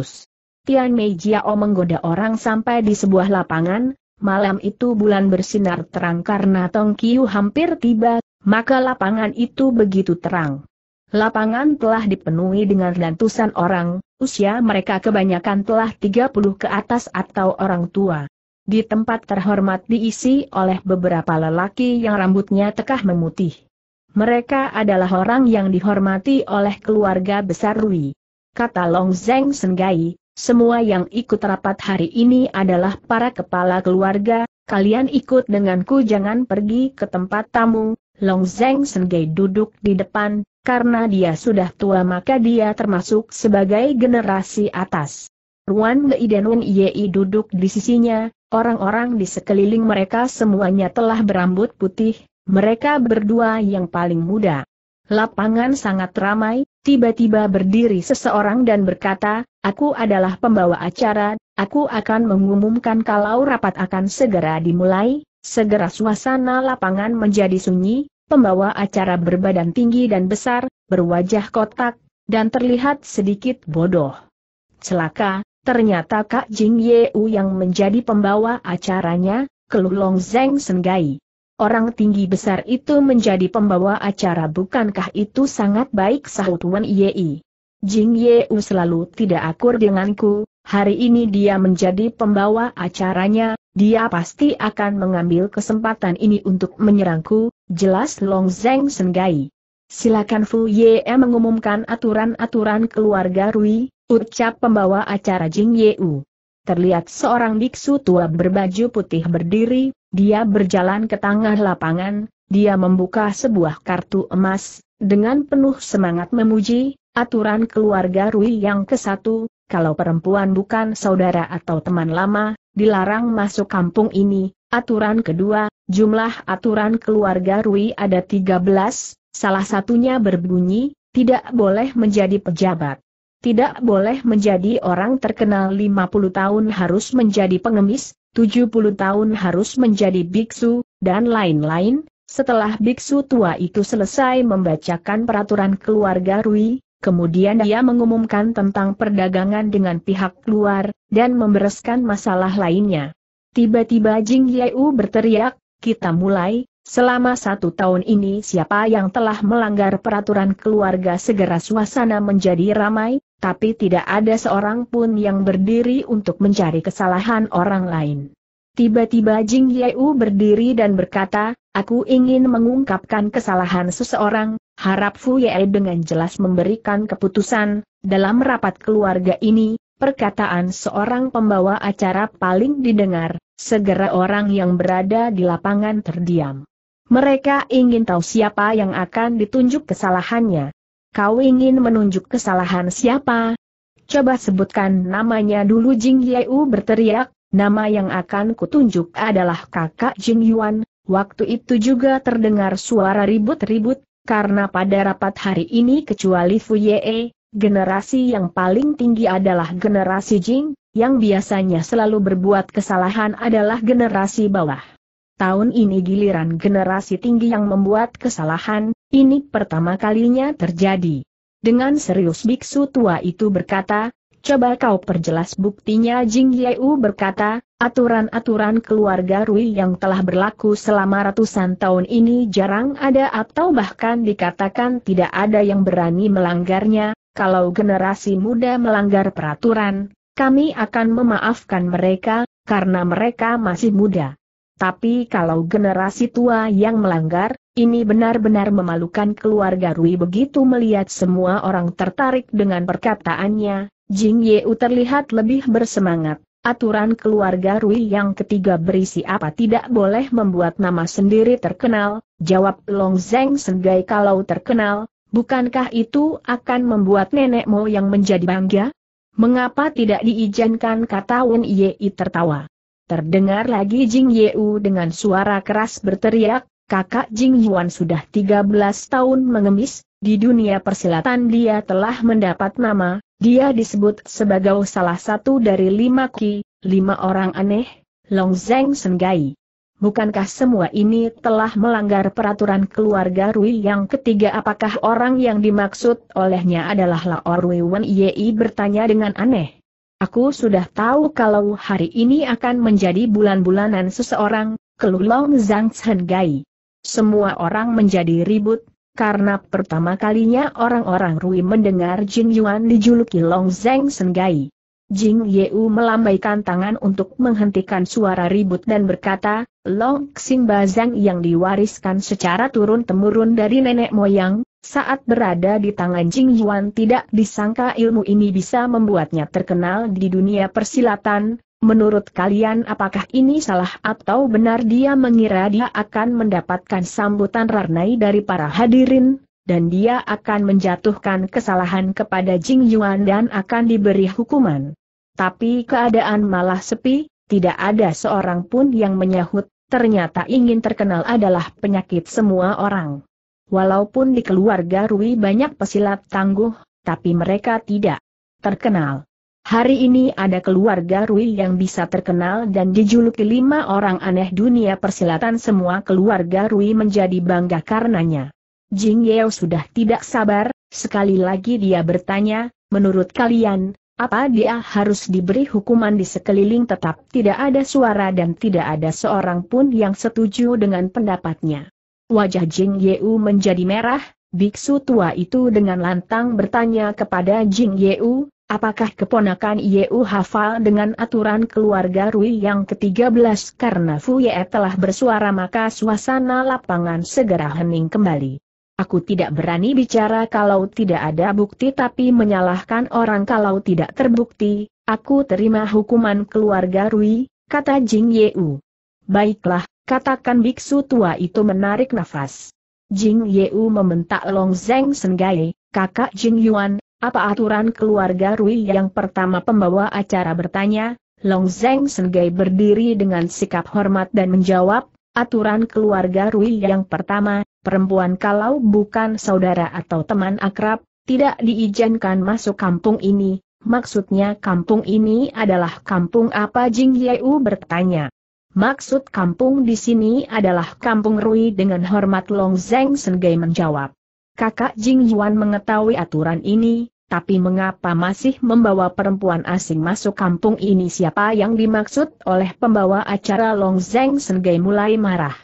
Speaker 1: Tian Mei Jiao menggoda orang sampai di sebuah lapangan, malam itu bulan bersinar terang karena Tong Kiu hampir tiba, maka lapangan itu begitu terang. Lapangan telah dipenuhi dengan ratusan orang, usia mereka kebanyakan telah 30 ke atas atau orang tua. Di tempat terhormat diisi oleh beberapa lelaki yang rambutnya tekah memutih. Mereka adalah orang yang dihormati oleh keluarga besar Rui. Kata Long Zeng Senggai, semua yang ikut rapat hari ini adalah para kepala keluarga, kalian ikut denganku jangan pergi ke tempat tamu. Long Zeng Senggai duduk di depan, karena dia sudah tua maka dia termasuk sebagai generasi atas. Ruan Ngei dan Wen Yei duduk di sisinya, orang-orang di sekeliling mereka semuanya telah berambut putih, mereka berdua yang paling muda. Lapangan sangat ramai, tiba-tiba berdiri seseorang dan berkata, aku adalah pembawa acara, aku akan mengumumkan kalau rapat akan segera dimulai, segera suasana lapangan menjadi sunyi, pembawa acara berbadan tinggi dan besar, berwajah kotak, dan terlihat sedikit bodoh. Celaka, ternyata Kak Jing Yeu yang menjadi pembawa acaranya, Kelulong Zeng Senggai. Orang tinggi besar itu menjadi pembawa acara bukankah itu sangat baik sahut Wen Yei. Jing Yeu selalu tidak akur denganku, hari ini dia menjadi pembawa acaranya, dia pasti akan mengambil kesempatan ini untuk menyerangku, jelas Long Zeng Senggai. Silakan Fu Ye mengumumkan aturan-aturan keluarga Rui, ucap pembawa acara Jing Yeu. Terlihat seorang biksu tua berbaju putih berdiri, dia berjalan ke tengah lapangan, dia membuka sebuah kartu emas, dengan penuh semangat memuji, aturan keluarga Rui yang ke satu, kalau perempuan bukan saudara atau teman lama, dilarang masuk kampung ini, aturan kedua, jumlah aturan keluarga Rui ada 13, salah satunya berbunyi, tidak boleh menjadi pejabat. Tidak boleh menjadi orang terkenal 50 tahun harus menjadi pengemis, 70 tahun harus menjadi biksu, dan lain-lain. Setelah biksu tua itu selesai membacakan peraturan keluarga Rui, kemudian ia mengumumkan tentang perdagangan dengan pihak luar, dan membereskan masalah lainnya. Tiba-tiba Jing Yeu berteriak, kita mulai, selama satu tahun ini siapa yang telah melanggar peraturan keluarga segera suasana menjadi ramai, tapi tidak ada seorang pun yang berdiri untuk mencari kesalahan orang lain. Tiba-tiba Jing Yeu berdiri dan berkata, aku ingin mengungkapkan kesalahan seseorang, harap Fu Ye dengan jelas memberikan keputusan, dalam rapat keluarga ini, perkataan seorang pembawa acara paling didengar, segera orang yang berada di lapangan terdiam. Mereka ingin tahu siapa yang akan ditunjuk kesalahannya. Kau ingin menunjuk kesalahan siapa? Coba sebutkan namanya dulu Jing Yeu berteriak, nama yang akan kutunjuk adalah kakak Jing Yuan. Waktu itu juga terdengar suara ribut-ribut, karena pada rapat hari ini kecuali Fu Ye, generasi yang paling tinggi adalah generasi Jing, yang biasanya selalu berbuat kesalahan adalah generasi bawah. Tahun ini giliran generasi tinggi yang membuat kesalahan, ini pertama kalinya terjadi. Dengan serius biksu tua itu berkata, coba kau perjelas buktinya Jing Yeu berkata, aturan-aturan keluarga Rui yang telah berlaku selama ratusan tahun ini jarang ada atau bahkan dikatakan tidak ada yang berani melanggarnya, kalau generasi muda melanggar peraturan, kami akan memaafkan mereka, karena mereka masih muda. Tapi kalau generasi tua yang melanggar, ini benar-benar memalukan keluarga Rui begitu melihat semua orang tertarik dengan perkataannya, Jing Yeu terlihat lebih bersemangat. Aturan keluarga Rui yang ketiga berisi apa tidak boleh membuat nama sendiri terkenal, jawab Long Zeng Senggai kalau terkenal, bukankah itu akan membuat nenek moyang menjadi bangga? Mengapa tidak diizinkan kata Wen Yei tertawa? Terdengar lagi Jing Yeu dengan suara keras berteriak, kakak Jing Yuan sudah 13 tahun mengemis, di dunia persilatan dia telah mendapat nama, dia disebut sebagai salah satu dari lima ki, lima orang aneh, Long Zeng Senggai. Bukankah semua ini telah melanggar peraturan keluarga Rui yang ketiga apakah orang yang dimaksud olehnya adalah Lao Rui Wen Yei bertanya dengan aneh. Aku sudah tahu kalau hari ini akan menjadi bulan-bulanan seseorang, kelulong Zhang Senggai. Semua orang menjadi ribut, karena pertama kalinya orang-orang Rui mendengar Jing Yuan dijuluki Long Zeng Senggai. Jing Yeu melambaikan tangan untuk menghentikan suara ribut dan berkata, Long Xing Bazang yang diwariskan secara turun-temurun dari nenek moyang, saat berada di tangan Jing Yuan tidak disangka ilmu ini bisa membuatnya terkenal di dunia persilatan, Menurut kalian apakah ini salah atau benar dia mengira dia akan mendapatkan sambutan Rarnai dari para hadirin, dan dia akan menjatuhkan kesalahan kepada Jing Yuan dan akan diberi hukuman. Tapi keadaan malah sepi, tidak ada seorang pun yang menyahut, ternyata ingin terkenal adalah penyakit semua orang. Walaupun di keluarga Rui banyak pesilat tangguh, tapi mereka tidak terkenal. Hari ini ada keluarga Rui yang bisa terkenal dan dijuluki lima orang aneh dunia persilatan semua keluarga Rui menjadi bangga karenanya. Jing Yeo sudah tidak sabar, sekali lagi dia bertanya, menurut kalian, apa dia harus diberi hukuman di sekeliling tetap tidak ada suara dan tidak ada seorang pun yang setuju dengan pendapatnya. Wajah Jing Yeo menjadi merah, biksu tua itu dengan lantang bertanya kepada Jing Yeo, Apakah keponakan Yeu hafal dengan aturan keluarga Rui yang ke-13 karena Fu Ye telah bersuara maka suasana lapangan segera hening kembali. Aku tidak berani bicara kalau tidak ada bukti tapi menyalahkan orang kalau tidak terbukti, aku terima hukuman keluarga Rui, kata Jing Yeu. Baiklah, katakan biksu tua itu menarik nafas. Jing Yeu membentak Long Zeng Senggai, kakak Jing Yuan, apa aturan keluarga Rui yang pertama pembawa acara bertanya, Long Zeng Sengai berdiri dengan sikap hormat dan menjawab, aturan keluarga Rui yang pertama, perempuan kalau bukan saudara atau teman akrab, tidak diizinkan masuk kampung ini, maksudnya kampung ini adalah kampung apa Jing Yeu bertanya. Maksud kampung di sini adalah kampung Rui dengan hormat Long Zeng Sengai menjawab. Kakak Jing Yuan mengetahui aturan ini, tapi mengapa masih membawa perempuan asing masuk kampung ini siapa yang dimaksud oleh pembawa acara Long Zeng senggai mulai marah.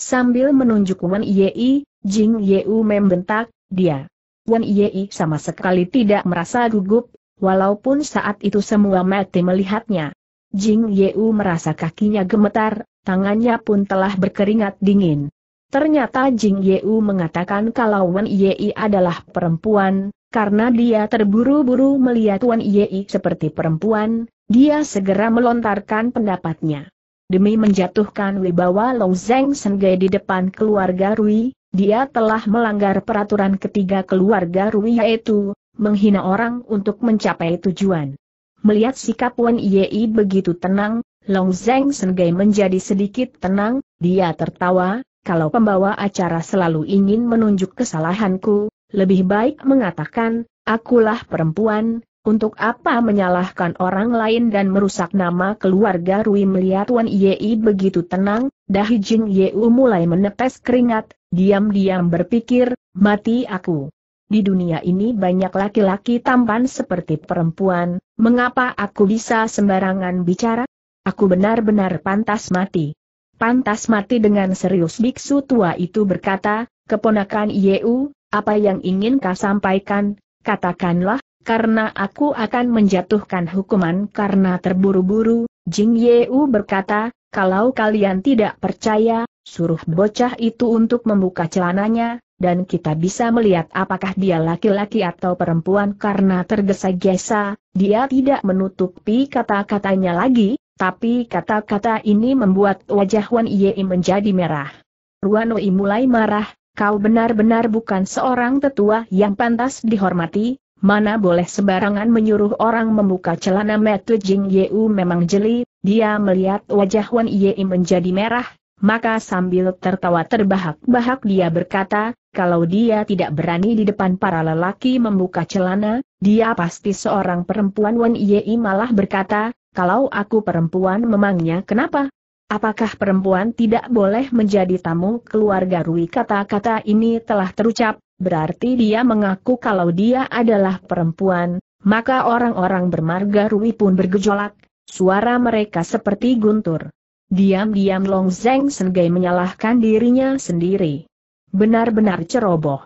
Speaker 1: Sambil menunjuk Wan Yei, Jing Yeu membentak, dia. Wan Yei sama sekali tidak merasa gugup, walaupun saat itu semua mati melihatnya. Jing Yeu merasa kakinya gemetar, tangannya pun telah berkeringat dingin. Ternyata Jing Yeu mengatakan kalau Wan Yei adalah perempuan, karena dia terburu-buru melihat Wan Yei seperti perempuan, dia segera melontarkan pendapatnya. Demi menjatuhkan wibawa Long Zeng Senge di depan keluarga Rui, dia telah melanggar peraturan ketiga keluarga Rui yaitu, menghina orang untuk mencapai tujuan. Melihat sikap Wan Yei begitu tenang, Long Zeng Senge menjadi sedikit tenang, dia tertawa, kalau pembawa acara selalu ingin menunjuk kesalahanku, lebih baik mengatakan, akulah perempuan, untuk apa menyalahkan orang lain dan merusak nama keluarga Rui melihat Wan Yei begitu tenang, dahi Jing Yeu mulai menetes keringat, diam-diam berpikir, mati aku. Di dunia ini banyak laki-laki tampan seperti perempuan, mengapa aku bisa sembarangan bicara? Aku benar-benar pantas mati. Pantas mati dengan serius biksu tua itu berkata, keponakan Yeu, apa yang ingin kau sampaikan, katakanlah, karena aku akan menjatuhkan hukuman karena terburu-buru, Jing Yeu berkata, kalau kalian tidak percaya, suruh bocah itu untuk membuka celananya, dan kita bisa melihat apakah dia laki-laki atau perempuan karena tergesa-gesa, dia tidak menutupi kata-katanya lagi, tapi kata-kata ini membuat wajah Wan Yei menjadi merah. Ruan Ruanoi mulai marah, kau benar-benar bukan seorang tetua yang pantas dihormati, mana boleh sembarangan menyuruh orang membuka celana metu Jing Yeu memang jeli, dia melihat wajah Wan Yei menjadi merah, maka sambil tertawa terbahak-bahak dia berkata, kalau dia tidak berani di depan para lelaki membuka celana, dia pasti seorang perempuan Wan Yei malah berkata, kalau aku perempuan memangnya kenapa? Apakah perempuan tidak boleh menjadi tamu keluarga Rui? Kata-kata ini telah terucap, berarti dia mengaku kalau dia adalah perempuan, maka orang-orang bermarga Rui pun bergejolak, suara mereka seperti guntur. Diam-diam Long Zeng Sengai menyalahkan dirinya sendiri. Benar-benar ceroboh.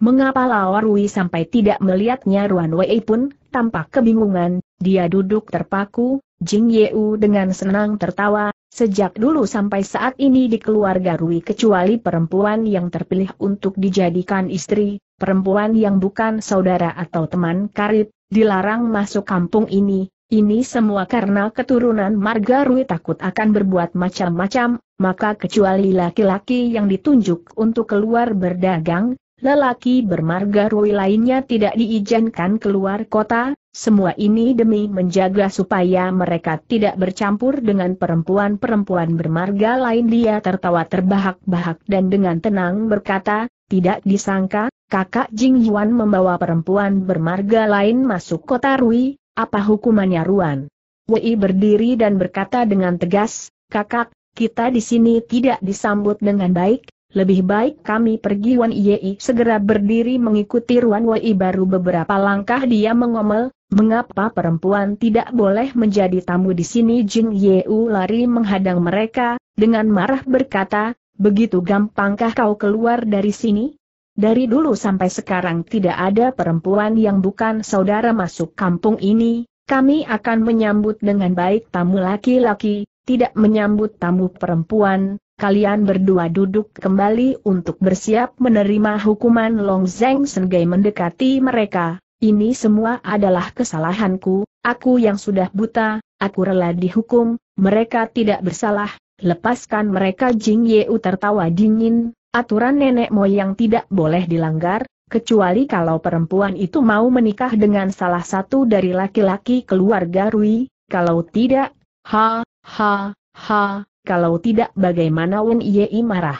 Speaker 1: Mengapa Lao Rui sampai tidak melihatnya Ruan Wei pun, tampak kebingungan, dia duduk terpaku, Jing Yeu dengan senang tertawa, sejak dulu sampai saat ini di keluarga Rui kecuali perempuan yang terpilih untuk dijadikan istri, perempuan yang bukan saudara atau teman karib, dilarang masuk kampung ini, ini semua karena keturunan marga Rui takut akan berbuat macam-macam, maka kecuali laki-laki yang ditunjuk untuk keluar berdagang, lelaki bermarga Rui lainnya tidak diizinkan keluar kota, semua ini demi menjaga supaya mereka tidak bercampur dengan perempuan-perempuan bermarga lain dia tertawa terbahak-bahak dan dengan tenang berkata, tidak disangka, kakak Jing Yuan membawa perempuan bermarga lain masuk kota Rui, apa hukumannya Ruan? Wei berdiri dan berkata dengan tegas, kakak, kita di sini tidak disambut dengan baik, lebih baik kami pergi Wan Yei segera berdiri mengikuti Ruan Wei baru beberapa langkah dia mengomel, mengapa perempuan tidak boleh menjadi tamu di sini Jing Yeu lari menghadang mereka, dengan marah berkata, begitu gampangkah kau keluar dari sini? Dari dulu sampai sekarang tidak ada perempuan yang bukan saudara masuk kampung ini, kami akan menyambut dengan baik tamu laki-laki, tidak menyambut tamu perempuan, kalian berdua duduk kembali untuk bersiap menerima hukuman Long Zeng senggai mendekati mereka. Ini semua adalah kesalahanku, aku yang sudah buta, aku rela dihukum, mereka tidak bersalah, lepaskan mereka Jing Yeu tertawa dingin, aturan nenek moyang tidak boleh dilanggar, kecuali kalau perempuan itu mau menikah dengan salah satu dari laki-laki keluarga Rui, kalau tidak, ha, ha, ha, kalau tidak bagaimana Wen Yei marah?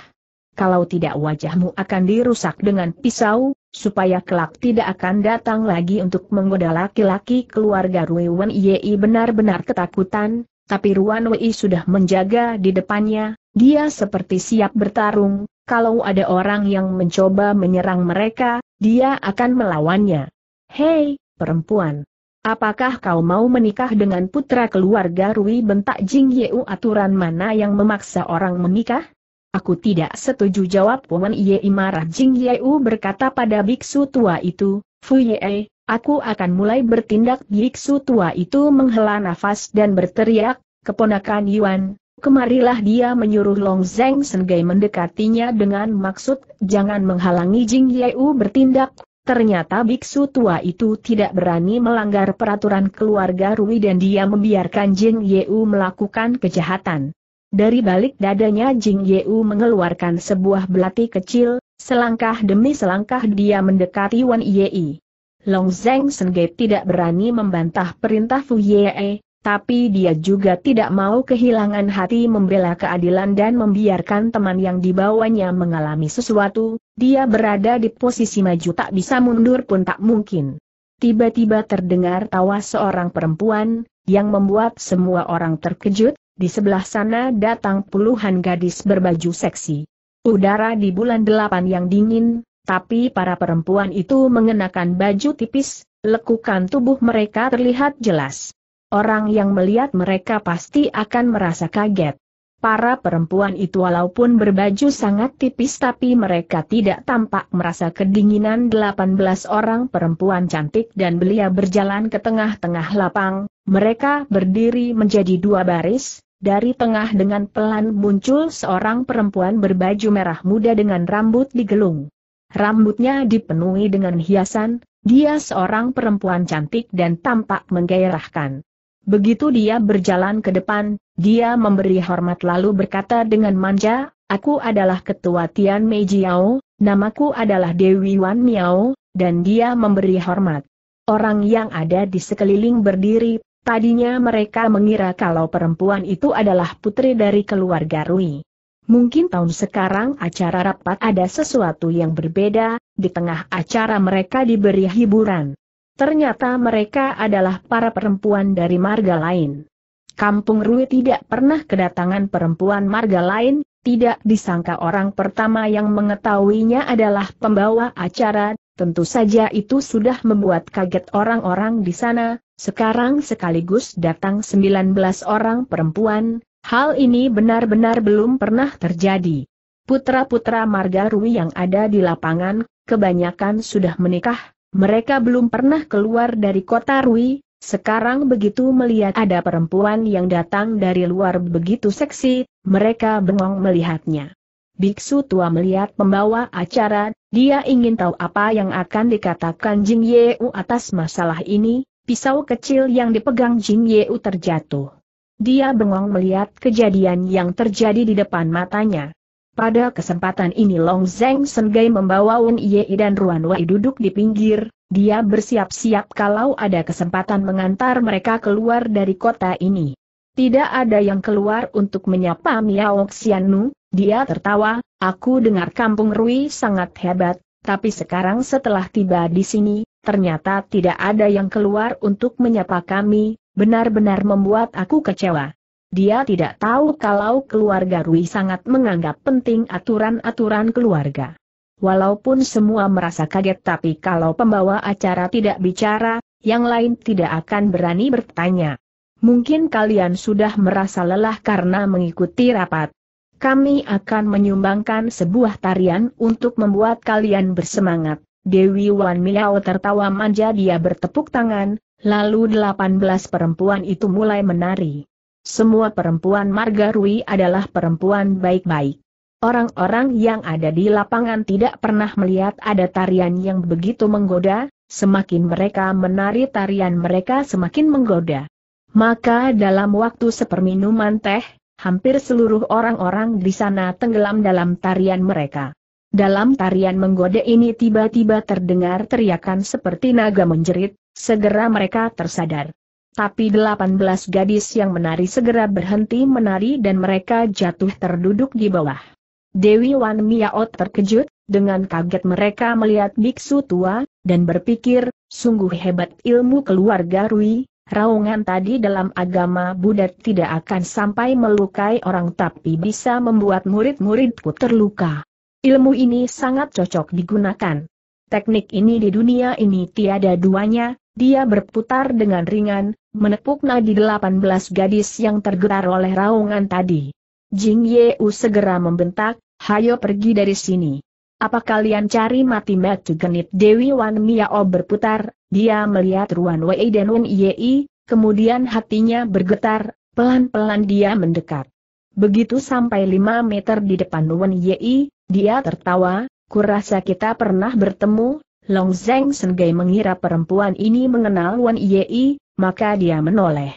Speaker 1: Kalau tidak wajahmu akan dirusak dengan pisau, supaya kelak tidak akan datang lagi untuk menggoda laki-laki keluarga Rui Wen Yei benar-benar ketakutan, tapi Ruan Wei sudah menjaga di depannya, dia seperti siap bertarung, kalau ada orang yang mencoba menyerang mereka, dia akan melawannya. Hei, perempuan, Apakah kau mau menikah dengan putra keluarga Rui bentak Jing Yeu aturan mana yang memaksa orang menikah? Aku tidak setuju jawab Wen Ye marah Jing Yeu berkata pada biksu tua itu, Fu Ye, aku akan mulai bertindak biksu tua itu menghela nafas dan berteriak, keponakan Yuan, kemarilah dia menyuruh Long Zeng Sengai mendekatinya dengan maksud, jangan menghalangi Jing Yeu bertindak, Ternyata biksu tua itu tidak berani melanggar peraturan keluarga Rui dan dia membiarkan Jing Yeu melakukan kejahatan. Dari balik dadanya Jing Yeu mengeluarkan sebuah belati kecil, selangkah demi selangkah dia mendekati Wan Yei. Long Zeng Senge tidak berani membantah perintah Fu Yei, tapi dia juga tidak mau kehilangan hati membela keadilan dan membiarkan teman yang dibawanya mengalami sesuatu, dia berada di posisi maju tak bisa mundur pun tak mungkin. Tiba-tiba terdengar tawa seorang perempuan, yang membuat semua orang terkejut, di sebelah sana datang puluhan gadis berbaju seksi. Udara di bulan delapan yang dingin, tapi para perempuan itu mengenakan baju tipis, lekukan tubuh mereka terlihat jelas. Orang yang melihat mereka pasti akan merasa kaget. Para perempuan itu walaupun berbaju sangat tipis tapi mereka tidak tampak merasa kedinginan 18 orang perempuan cantik dan belia berjalan ke tengah-tengah lapang, mereka berdiri menjadi dua baris, dari tengah dengan pelan muncul seorang perempuan berbaju merah muda dengan rambut digelung. Rambutnya dipenuhi dengan hiasan, dia seorang perempuan cantik dan tampak menggairahkan. Begitu dia berjalan ke depan, dia memberi hormat lalu berkata dengan manja, Aku adalah ketua Tian Meijiao, namaku adalah Dewi Wan Miao, dan dia memberi hormat. Orang yang ada di sekeliling berdiri, tadinya mereka mengira kalau perempuan itu adalah putri dari keluarga Rui. Mungkin tahun sekarang acara rapat ada sesuatu yang berbeda, di tengah acara mereka diberi hiburan. Ternyata mereka adalah para perempuan dari marga lain. Kampung Rui tidak pernah kedatangan perempuan marga lain, tidak disangka orang pertama yang mengetahuinya adalah pembawa acara, tentu saja itu sudah membuat kaget orang-orang di sana, sekarang sekaligus datang 19 orang perempuan, hal ini benar-benar belum pernah terjadi. Putra-putra marga Rui yang ada di lapangan, kebanyakan sudah menikah, mereka belum pernah keluar dari kota Rui, sekarang begitu melihat ada perempuan yang datang dari luar begitu seksi, mereka bengong melihatnya. Biksu tua melihat pembawa acara, dia ingin tahu apa yang akan dikatakan Jing Yeu atas masalah ini, pisau kecil yang dipegang Jing Yeu terjatuh. Dia bengong melihat kejadian yang terjadi di depan matanya. Pada kesempatan ini Long Zeng Senggai membawa Wen Yei dan Ruan Wei duduk di pinggir, dia bersiap-siap kalau ada kesempatan mengantar mereka keluar dari kota ini. Tidak ada yang keluar untuk menyapa Miao Xiannu, dia tertawa, aku dengar kampung Rui sangat hebat, tapi sekarang setelah tiba di sini, ternyata tidak ada yang keluar untuk menyapa kami, benar-benar membuat aku kecewa. Dia tidak tahu kalau keluarga Rui sangat menganggap penting aturan-aturan keluarga. Walaupun semua merasa kaget tapi kalau pembawa acara tidak bicara, yang lain tidak akan berani bertanya. Mungkin kalian sudah merasa lelah karena mengikuti rapat. Kami akan menyumbangkan sebuah tarian untuk membuat kalian bersemangat. Dewi Wan Miao tertawa manja dia bertepuk tangan, lalu 18 perempuan itu mulai menari semua perempuan Margarui adalah perempuan baik-baik. Orang-orang yang ada di lapangan tidak pernah melihat ada tarian yang begitu menggoda, semakin mereka menari tarian mereka semakin menggoda. Maka dalam waktu seperminuman teh, hampir seluruh orang-orang di sana tenggelam dalam tarian mereka. Dalam tarian menggoda ini tiba-tiba terdengar teriakan seperti naga menjerit, segera mereka tersadar. Tapi 18 gadis yang menari segera berhenti menari dan mereka jatuh terduduk di bawah. Dewi Wan Miaot terkejut, dengan kaget mereka melihat biksu tua, dan berpikir, sungguh hebat ilmu keluarga Rui, raungan tadi dalam agama Buddha tidak akan sampai melukai orang tapi bisa membuat murid-muridku terluka. Ilmu ini sangat cocok digunakan. Teknik ini di dunia ini tiada duanya, dia berputar dengan ringan, menepuk nadi 18 gadis yang tergetar oleh raungan tadi. Jing Yeu segera membentak, hayo pergi dari sini. Apa kalian cari mati metu genit Dewi Wan Miao berputar, dia melihat Ruan Wei dan Wen Yei, kemudian hatinya bergetar, pelan-pelan dia mendekat. Begitu sampai 5 meter di depan Wen Yei, dia tertawa, kurasa kita pernah bertemu, Long Zeng Senggai mengira perempuan ini mengenal Wan Yei, maka dia menoleh.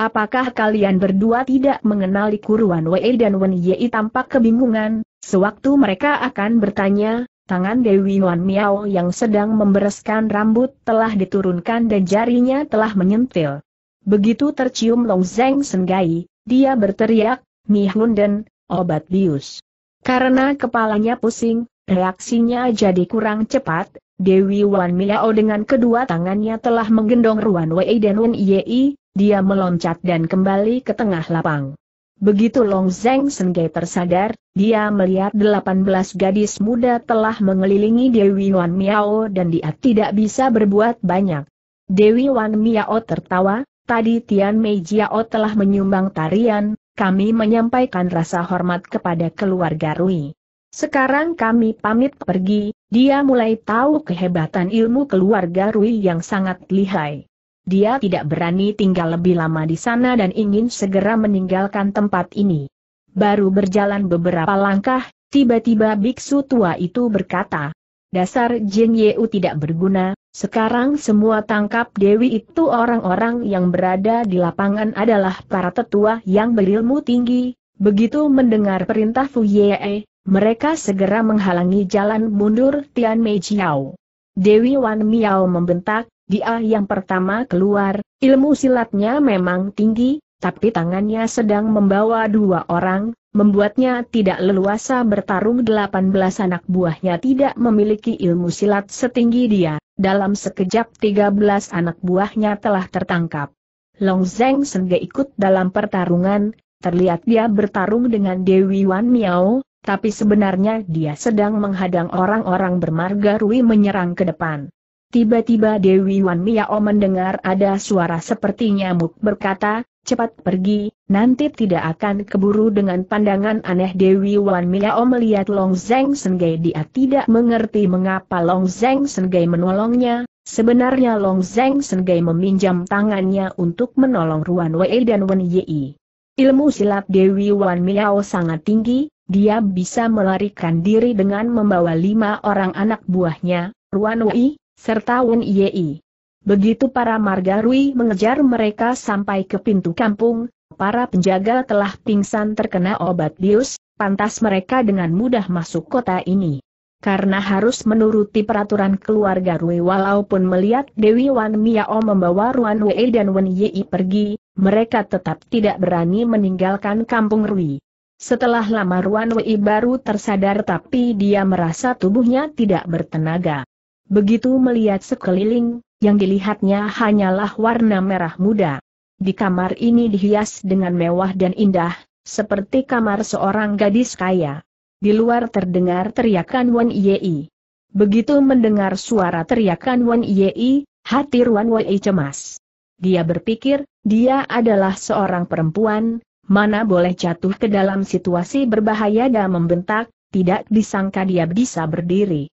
Speaker 1: Apakah kalian berdua tidak mengenali Kuruan Wei dan Wan Yei tampak kebingungan, sewaktu mereka akan bertanya, tangan Dewi Wan Miao yang sedang membereskan rambut telah diturunkan dan jarinya telah menyentil. Begitu tercium Long Zeng Senggai, dia berteriak, Mi Hunden, obat bius. Karena kepalanya pusing, reaksinya jadi kurang cepat, Dewi Wan Miao dengan kedua tangannya telah menggendong Ruan Wei dan Wen Yei, dia meloncat dan kembali ke tengah lapang. Begitu Long Zeng Sengge tersadar, dia melihat 18 gadis muda telah mengelilingi Dewi Wan Miao dan dia tidak bisa berbuat banyak. Dewi Wan Miao tertawa, tadi Tian Mei Jiao telah menyumbang tarian, kami menyampaikan rasa hormat kepada keluarga Rui. Sekarang kami pamit pergi, dia mulai tahu kehebatan ilmu keluarga Rui yang sangat lihai. Dia tidak berani tinggal lebih lama di sana dan ingin segera meninggalkan tempat ini. Baru berjalan beberapa langkah, tiba-tiba biksu tua itu berkata, Dasar Jin Yeu tidak berguna, sekarang semua tangkap Dewi itu orang-orang yang berada di lapangan adalah para tetua yang berilmu tinggi. Begitu mendengar perintah Fu Yee, mereka segera menghalangi jalan mundur Tian Mei Jiao. Dewi Wan Miao membentak, dia yang pertama keluar, ilmu silatnya memang tinggi, tapi tangannya sedang membawa dua orang, membuatnya tidak leluasa bertarung Delapan belas anak buahnya tidak memiliki ilmu silat setinggi dia, dalam sekejap tiga belas anak buahnya telah tertangkap. Long Zeng Senge ikut dalam pertarungan, terlihat dia bertarung dengan Dewi Wan Miao, tapi sebenarnya dia sedang menghadang orang-orang bermarga Rui menyerang ke depan. Tiba-tiba Dewi Wan Miao oh mendengar ada suara seperti nyamuk berkata, cepat pergi, nanti tidak akan keburu dengan pandangan aneh Dewi Wan Miao oh melihat Long Zeng Sengai dia tidak mengerti mengapa Long Zeng Sengai menolongnya, sebenarnya Long Zeng Sengai meminjam tangannya untuk menolong Ruan Wei dan Wen Yi. Ilmu silat Dewi Wan Miao oh sangat tinggi, dia bisa melarikan diri dengan membawa lima orang anak buahnya, Ruan Wei, serta Wen Yei. Begitu para marga Rui mengejar mereka sampai ke pintu kampung, para penjaga telah pingsan terkena obat bius, pantas mereka dengan mudah masuk kota ini. Karena harus menuruti peraturan keluarga Rui walaupun melihat Dewi Wan Miao membawa Ruan Wei dan Wen Yei pergi, mereka tetap tidak berani meninggalkan kampung Rui. Setelah lama Ruan Wei baru tersadar tapi dia merasa tubuhnya tidak bertenaga. Begitu melihat sekeliling, yang dilihatnya hanyalah warna merah muda. Di kamar ini dihias dengan mewah dan indah, seperti kamar seorang gadis kaya. Di luar terdengar teriakan Wan Yei. Begitu mendengar suara teriakan Wan Yei, hati Ruan Wei cemas. Dia berpikir, dia adalah seorang perempuan, mana boleh jatuh ke dalam situasi berbahaya dan membentak, tidak disangka dia bisa berdiri.